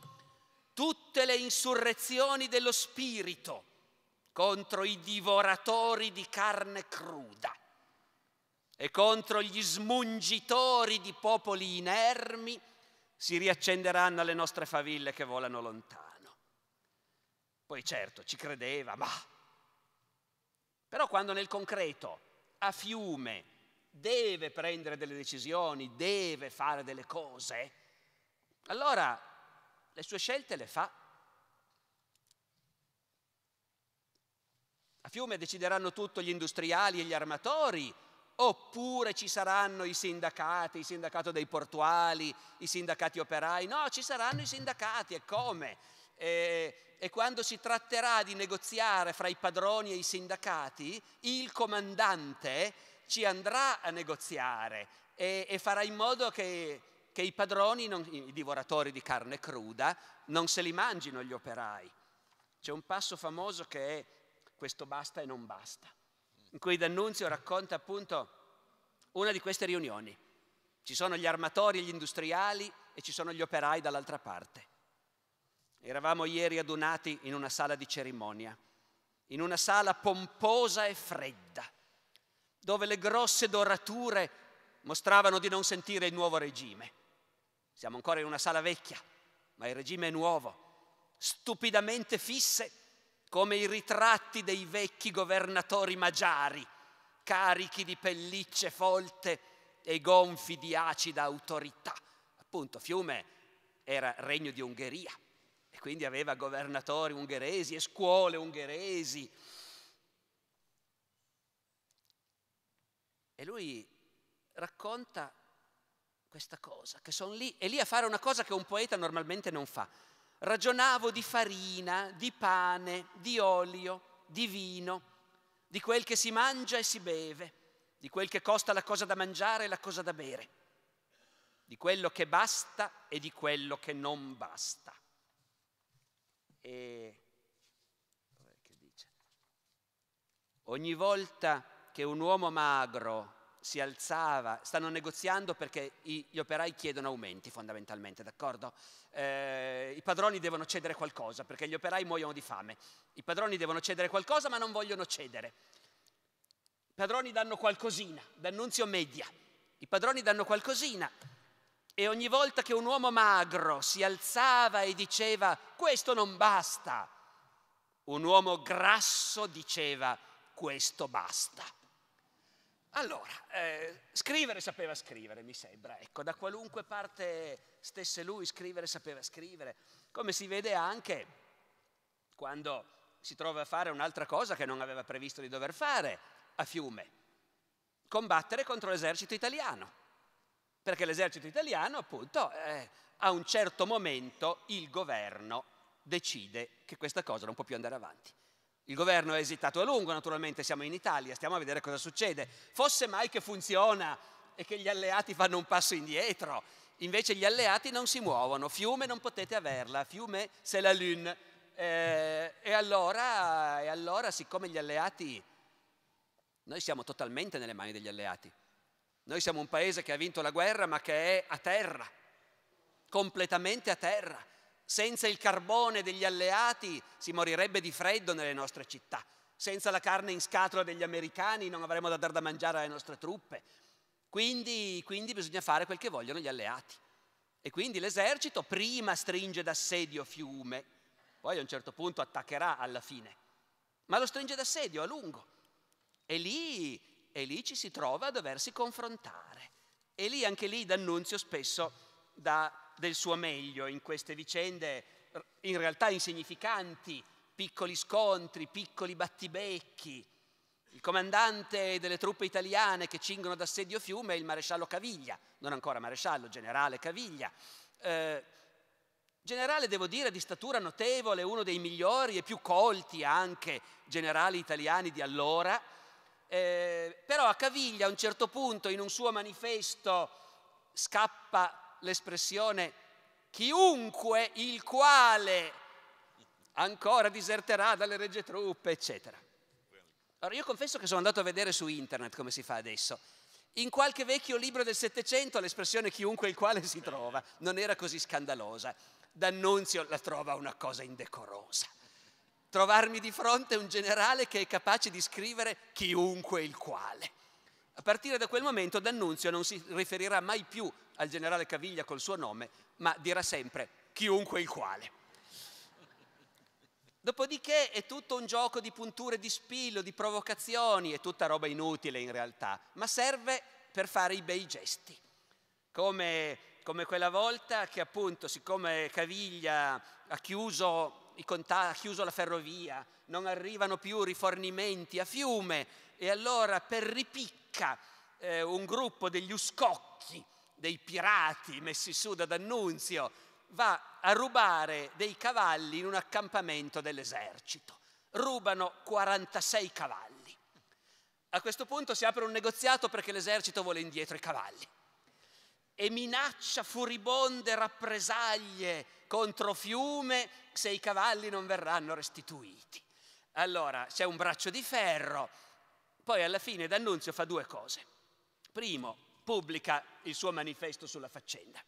tutte le insurrezioni dello spirito, contro i divoratori di carne cruda e contro gli smungitori di popoli inermi si riaccenderanno le nostre faville che volano lontano. Poi certo ci credeva, ma... Però quando nel concreto, a fiume, deve prendere delle decisioni, deve fare delle cose, allora le sue scelte le fa A Fiume decideranno tutto gli industriali e gli armatori, oppure ci saranno i sindacati, il sindacato dei portuali, i sindacati operai. No, ci saranno i sindacati e come? E, e, quando si tratterà di negoziare fra i padroni e i sindacati, il comandante ci andrà a negoziare e, e farà in modo che, che i padroni, non, i divoratori di carne cruda, non se li mangino gli operai. C'è un passo famoso che è questo basta e non basta, in cui D'Annunzio racconta appunto una di queste riunioni. Ci sono gli armatori e gli industriali e ci sono gli operai dall'altra parte. Eravamo ieri adunati in una sala di cerimonia, in una sala pomposa e fredda, dove le grosse dorature mostravano di non sentire il nuovo regime. Siamo ancora in una sala vecchia, ma il regime è nuovo, stupidamente fisse come i ritratti dei vecchi governatori magiari, carichi di pellicce folte e gonfi di acida autorità. Appunto, Fiume era regno di Ungheria e quindi aveva governatori ungheresi e scuole ungheresi. E lui racconta questa cosa, che sono lì, e lì a fare una cosa che un poeta normalmente non fa, Ragionavo di farina, di pane, di olio, di vino, di quel che si mangia e si beve, di quel che costa la cosa da mangiare e la cosa da bere, di quello che basta e di quello che non basta. E ogni volta che un uomo magro si alzava, stanno negoziando perché gli operai chiedono aumenti fondamentalmente, d'accordo? Eh, I padroni devono cedere qualcosa perché gli operai muoiono di fame. I padroni devono cedere qualcosa ma non vogliono cedere. I padroni danno qualcosina, d'annunzio media. I padroni danno qualcosina e ogni volta che un uomo magro si alzava e diceva questo non basta, un uomo grasso diceva questo basta. Allora, eh, scrivere sapeva scrivere, mi sembra, ecco, da qualunque parte stesse lui scrivere sapeva scrivere, come si vede anche quando si trova a fare un'altra cosa che non aveva previsto di dover fare a Fiume, combattere contro l'esercito italiano, perché l'esercito italiano appunto eh, a un certo momento il governo decide che questa cosa non può più andare avanti. Il governo ha esitato a lungo, naturalmente siamo in Italia, stiamo a vedere cosa succede. Fosse mai che funziona e che gli alleati fanno un passo indietro, invece gli alleati non si muovono, fiume non potete averla, fiume se la lune. Eh, e, allora, e allora, siccome gli alleati, noi siamo totalmente nelle mani degli alleati, noi siamo un paese che ha vinto la guerra ma che è a terra, completamente a terra senza il carbone degli alleati si morirebbe di freddo nelle nostre città. Senza la carne in scatola degli americani non avremmo da dar da mangiare alle nostre truppe. Quindi, quindi bisogna fare quel che vogliono gli alleati. E quindi l'esercito prima stringe d'assedio Fiume, poi a un certo punto attaccherà alla fine, ma lo stringe d'assedio a lungo. E lì, e lì ci si trova a doversi confrontare. E lì, anche lì, D'Annunzio spesso dà del suo meglio in queste vicende in realtà insignificanti, piccoli scontri, piccoli battibecchi. Il comandante delle truppe italiane che cingono d'assedio Fiume è il maresciallo Caviglia, non ancora maresciallo, generale Caviglia. Eh, generale, devo dire, di statura notevole, uno dei migliori e più colti anche generali italiani di allora. Eh, però a Caviglia a un certo punto in un suo manifesto scappa l'espressione chiunque il quale ancora diserterà dalle regge truppe, eccetera. Allora io confesso che sono andato a vedere su internet come si fa adesso. In qualche vecchio libro del Settecento l'espressione chiunque il quale si trova non era così scandalosa. D'Annunzio la trova una cosa indecorosa. Trovarmi di fronte un generale che è capace di scrivere chiunque il quale. A partire da quel momento D'Annunzio non si riferirà mai più al generale Caviglia col suo nome, ma dirà sempre chiunque il quale. Dopodiché è tutto un gioco di punture di spillo, di provocazioni, è tutta roba inutile in realtà, ma serve per fare i bei gesti. Come, come quella volta che appunto, siccome Caviglia ha chiuso, contatti, ha chiuso la ferrovia, non arrivano più rifornimenti a fiume e allora per ripicco ricca eh, un gruppo degli uscocchi, dei pirati messi su da D'Annunzio, va a rubare dei cavalli in un accampamento dell'esercito. Rubano 46 cavalli. A questo punto si apre un negoziato perché l'esercito vuole indietro i cavalli e minaccia furibonde rappresaglie contro Fiume se i cavalli non verranno restituiti. Allora c'è un braccio di ferro poi alla fine D'Annunzio fa due cose. Primo, pubblica il suo manifesto sulla faccenda.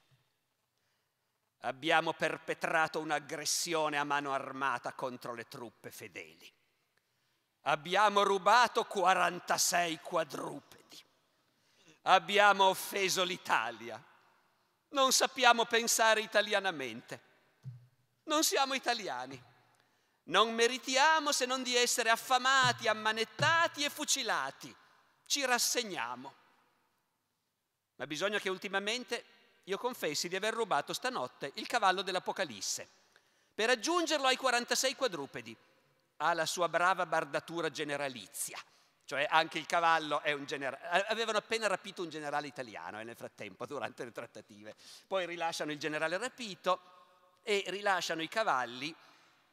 Abbiamo perpetrato un'aggressione a mano armata contro le truppe fedeli. Abbiamo rubato 46 quadrupedi. Abbiamo offeso l'Italia. Non sappiamo pensare italianamente. Non siamo italiani. Non meritiamo se non di essere affamati, ammanettati e fucilati. Ci rassegniamo. Ma bisogna che ultimamente io confessi di aver rubato stanotte il cavallo dell'Apocalisse per aggiungerlo ai 46 quadrupedi. Ha la sua brava bardatura generalizia cioè anche il cavallo è un generale. Avevano appena rapito un generale italiano eh, nel frattempo, durante le trattative. Poi rilasciano il generale rapito e rilasciano i cavalli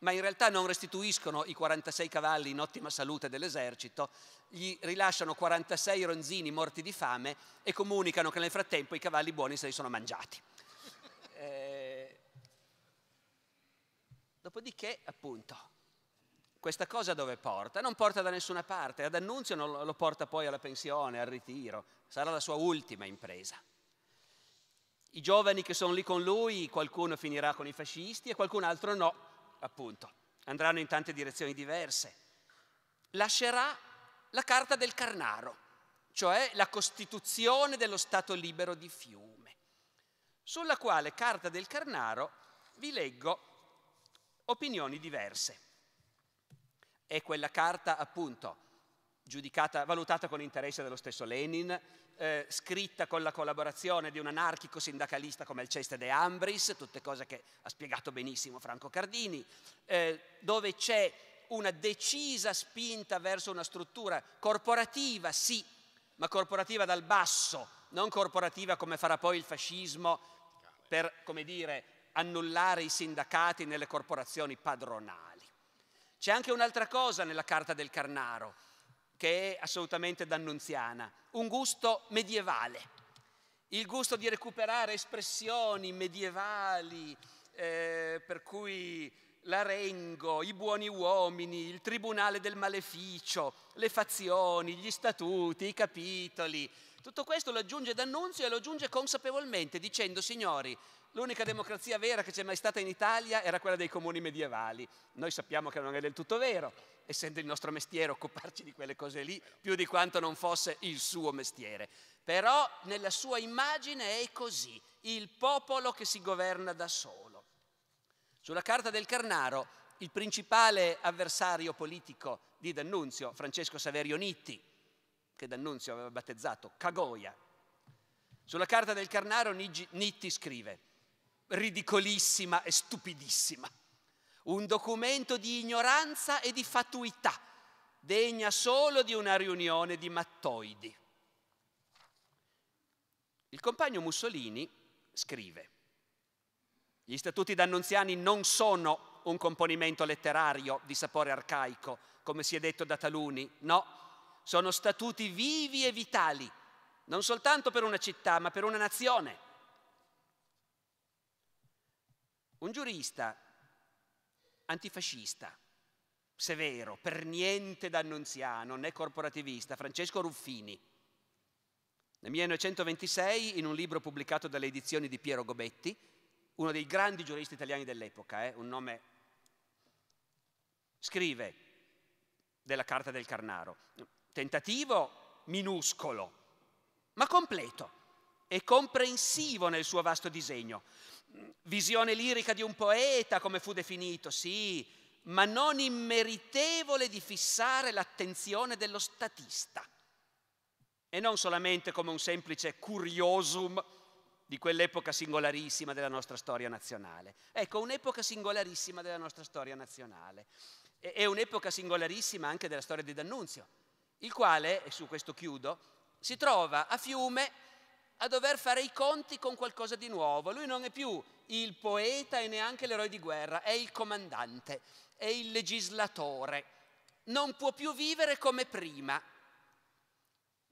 ma in realtà non restituiscono i 46 cavalli in ottima salute dell'esercito, gli rilasciano 46 ronzini morti di fame e comunicano che nel frattempo i cavalli buoni se li sono mangiati. Eh, dopodiché, appunto, questa cosa dove porta? Non porta da nessuna parte, ad Annunzio non lo porta poi alla pensione, al ritiro, sarà la sua ultima impresa. I giovani che sono lì con lui, qualcuno finirà con i fascisti e qualcun altro no, appunto, andranno in tante direzioni diverse, lascerà la carta del Carnaro, cioè la Costituzione dello Stato libero di Fiume, sulla quale carta del Carnaro vi leggo opinioni diverse. È quella carta appunto giudicata, valutata con interesse dallo stesso Lenin, eh, scritta con la collaborazione di un anarchico sindacalista come il Ceste De Ambris, tutte cose che ha spiegato benissimo Franco Cardini, eh, dove c'è una decisa spinta verso una struttura corporativa, sì, ma corporativa dal basso, non corporativa come farà poi il fascismo per, come dire, annullare i sindacati nelle corporazioni padronali. C'è anche un'altra cosa nella Carta del Carnaro, che è assolutamente dannunziana, un gusto medievale, il gusto di recuperare espressioni medievali eh, per cui l'arengo, i buoni uomini, il tribunale del maleficio, le fazioni, gli statuti, i capitoli. Tutto questo lo aggiunge D'Annunzio e lo aggiunge consapevolmente dicendo, signori, l'unica democrazia vera che c'è mai stata in Italia era quella dei comuni medievali. Noi sappiamo che non è del tutto vero, essendo il nostro mestiere occuparci di quelle cose lì, più di quanto non fosse il suo mestiere. Però nella sua immagine è così, il popolo che si governa da solo. Sulla carta del Carnaro, il principale avversario politico di D'Annunzio, Francesco Saverio Nitti, che D'Annunzio aveva battezzato Cagoia, sulla carta del Carnaro Nitti scrive, ridicolissima e stupidissima un documento di ignoranza e di fatuità, degna solo di una riunione di mattoidi. Il compagno Mussolini scrive, gli statuti d'annunziani non sono un componimento letterario di sapore arcaico, come si è detto da taluni, no, sono statuti vivi e vitali, non soltanto per una città, ma per una nazione. Un giurista antifascista, severo, per niente d'annunziano, né corporativista, Francesco Ruffini. Nel 1926, in un libro pubblicato dalle edizioni di Piero Gobetti, uno dei grandi giuristi italiani dell'epoca, eh, un nome, scrive della Carta del Carnaro, tentativo minuscolo, ma completo e comprensivo nel suo vasto disegno. Visione lirica di un poeta, come fu definito, sì, ma non immeritevole di fissare l'attenzione dello statista. E non solamente come un semplice curiosum di quell'epoca singolarissima della nostra storia nazionale. Ecco, un'epoca singolarissima della nostra storia nazionale. È un'epoca singolarissima anche della storia di D'Annunzio, il quale, e su questo chiudo, si trova a fiume a dover fare i conti con qualcosa di nuovo. Lui non è più il poeta e neanche l'eroe di guerra, è il comandante, è il legislatore. Non può più vivere come prima.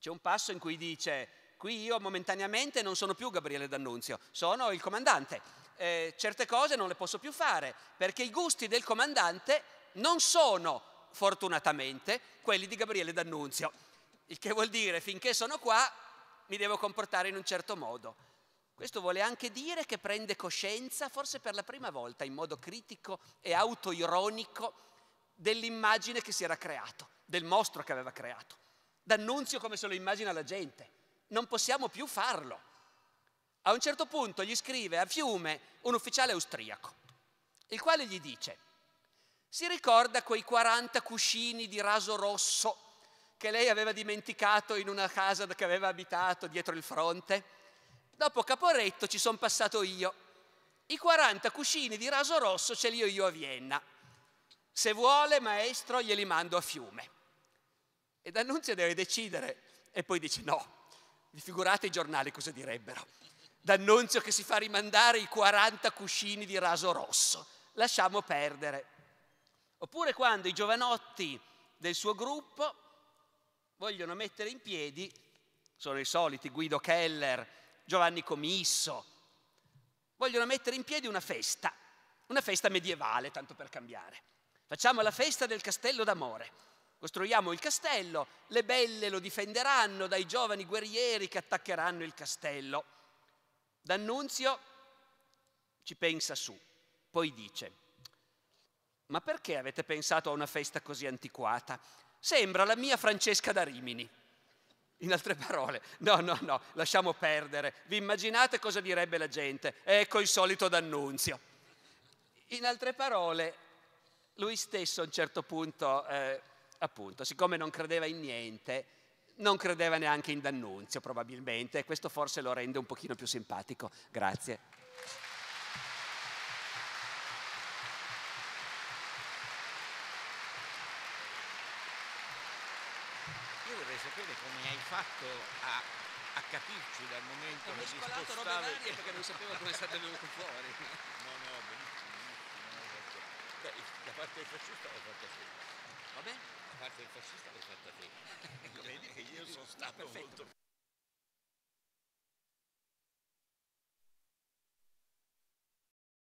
C'è un passo in cui dice, qui io momentaneamente non sono più Gabriele D'Annunzio, sono il comandante. Eh, certe cose non le posso più fare perché i gusti del comandante non sono, fortunatamente, quelli di Gabriele D'Annunzio. Il che vuol dire, finché sono qua, mi devo comportare in un certo modo. Questo vuole anche dire che prende coscienza, forse per la prima volta in modo critico e autoironico, dell'immagine che si era creato, del mostro che aveva creato. D'annunzio come se lo immagina la gente. Non possiamo più farlo. A un certo punto gli scrive a Fiume un ufficiale austriaco, il quale gli dice, si ricorda quei 40 cuscini di raso rosso che lei aveva dimenticato in una casa che aveva abitato dietro il fronte. Dopo Caporetto ci sono passato io. I 40 cuscini di raso rosso ce li ho io a Vienna. Se vuole, maestro, glieli mando a fiume. E D'Annunzio deve decidere e poi dice no. Vi figurate i giornali cosa direbbero. D'annunzio che si fa rimandare i 40 cuscini di raso rosso. Lasciamo perdere. Oppure quando i giovanotti del suo gruppo vogliono mettere in piedi, sono i soliti Guido Keller, Giovanni Comisso, vogliono mettere in piedi una festa, una festa medievale, tanto per cambiare. Facciamo la festa del castello d'amore. Costruiamo il castello, le belle lo difenderanno dai giovani guerrieri che attaccheranno il castello. D'Annunzio ci pensa su, poi dice, ma perché avete pensato a una festa così antiquata? Sembra la mia Francesca da Rimini. In altre parole, no, no, no, lasciamo perdere. Vi immaginate cosa direbbe la gente? Ecco il solito d'annunzio. In altre parole, lui stesso a un certo punto, eh, appunto, siccome non credeva in niente, non credeva neanche in D'Annunzio probabilmente, e questo forse lo rende un pochino più simpatico. Grazie. riuscito a, a capirci dal momento che si spostava... robe varie perché non sapeva come *laughs* sarebbe venuto fuori. No, no, benissimo, benissimo. Beh, la parte del fascista l'ho fatta te. Va bene? La parte del fascista l'ho fatta te. *laughs* Vedi che io sono stato no, molto...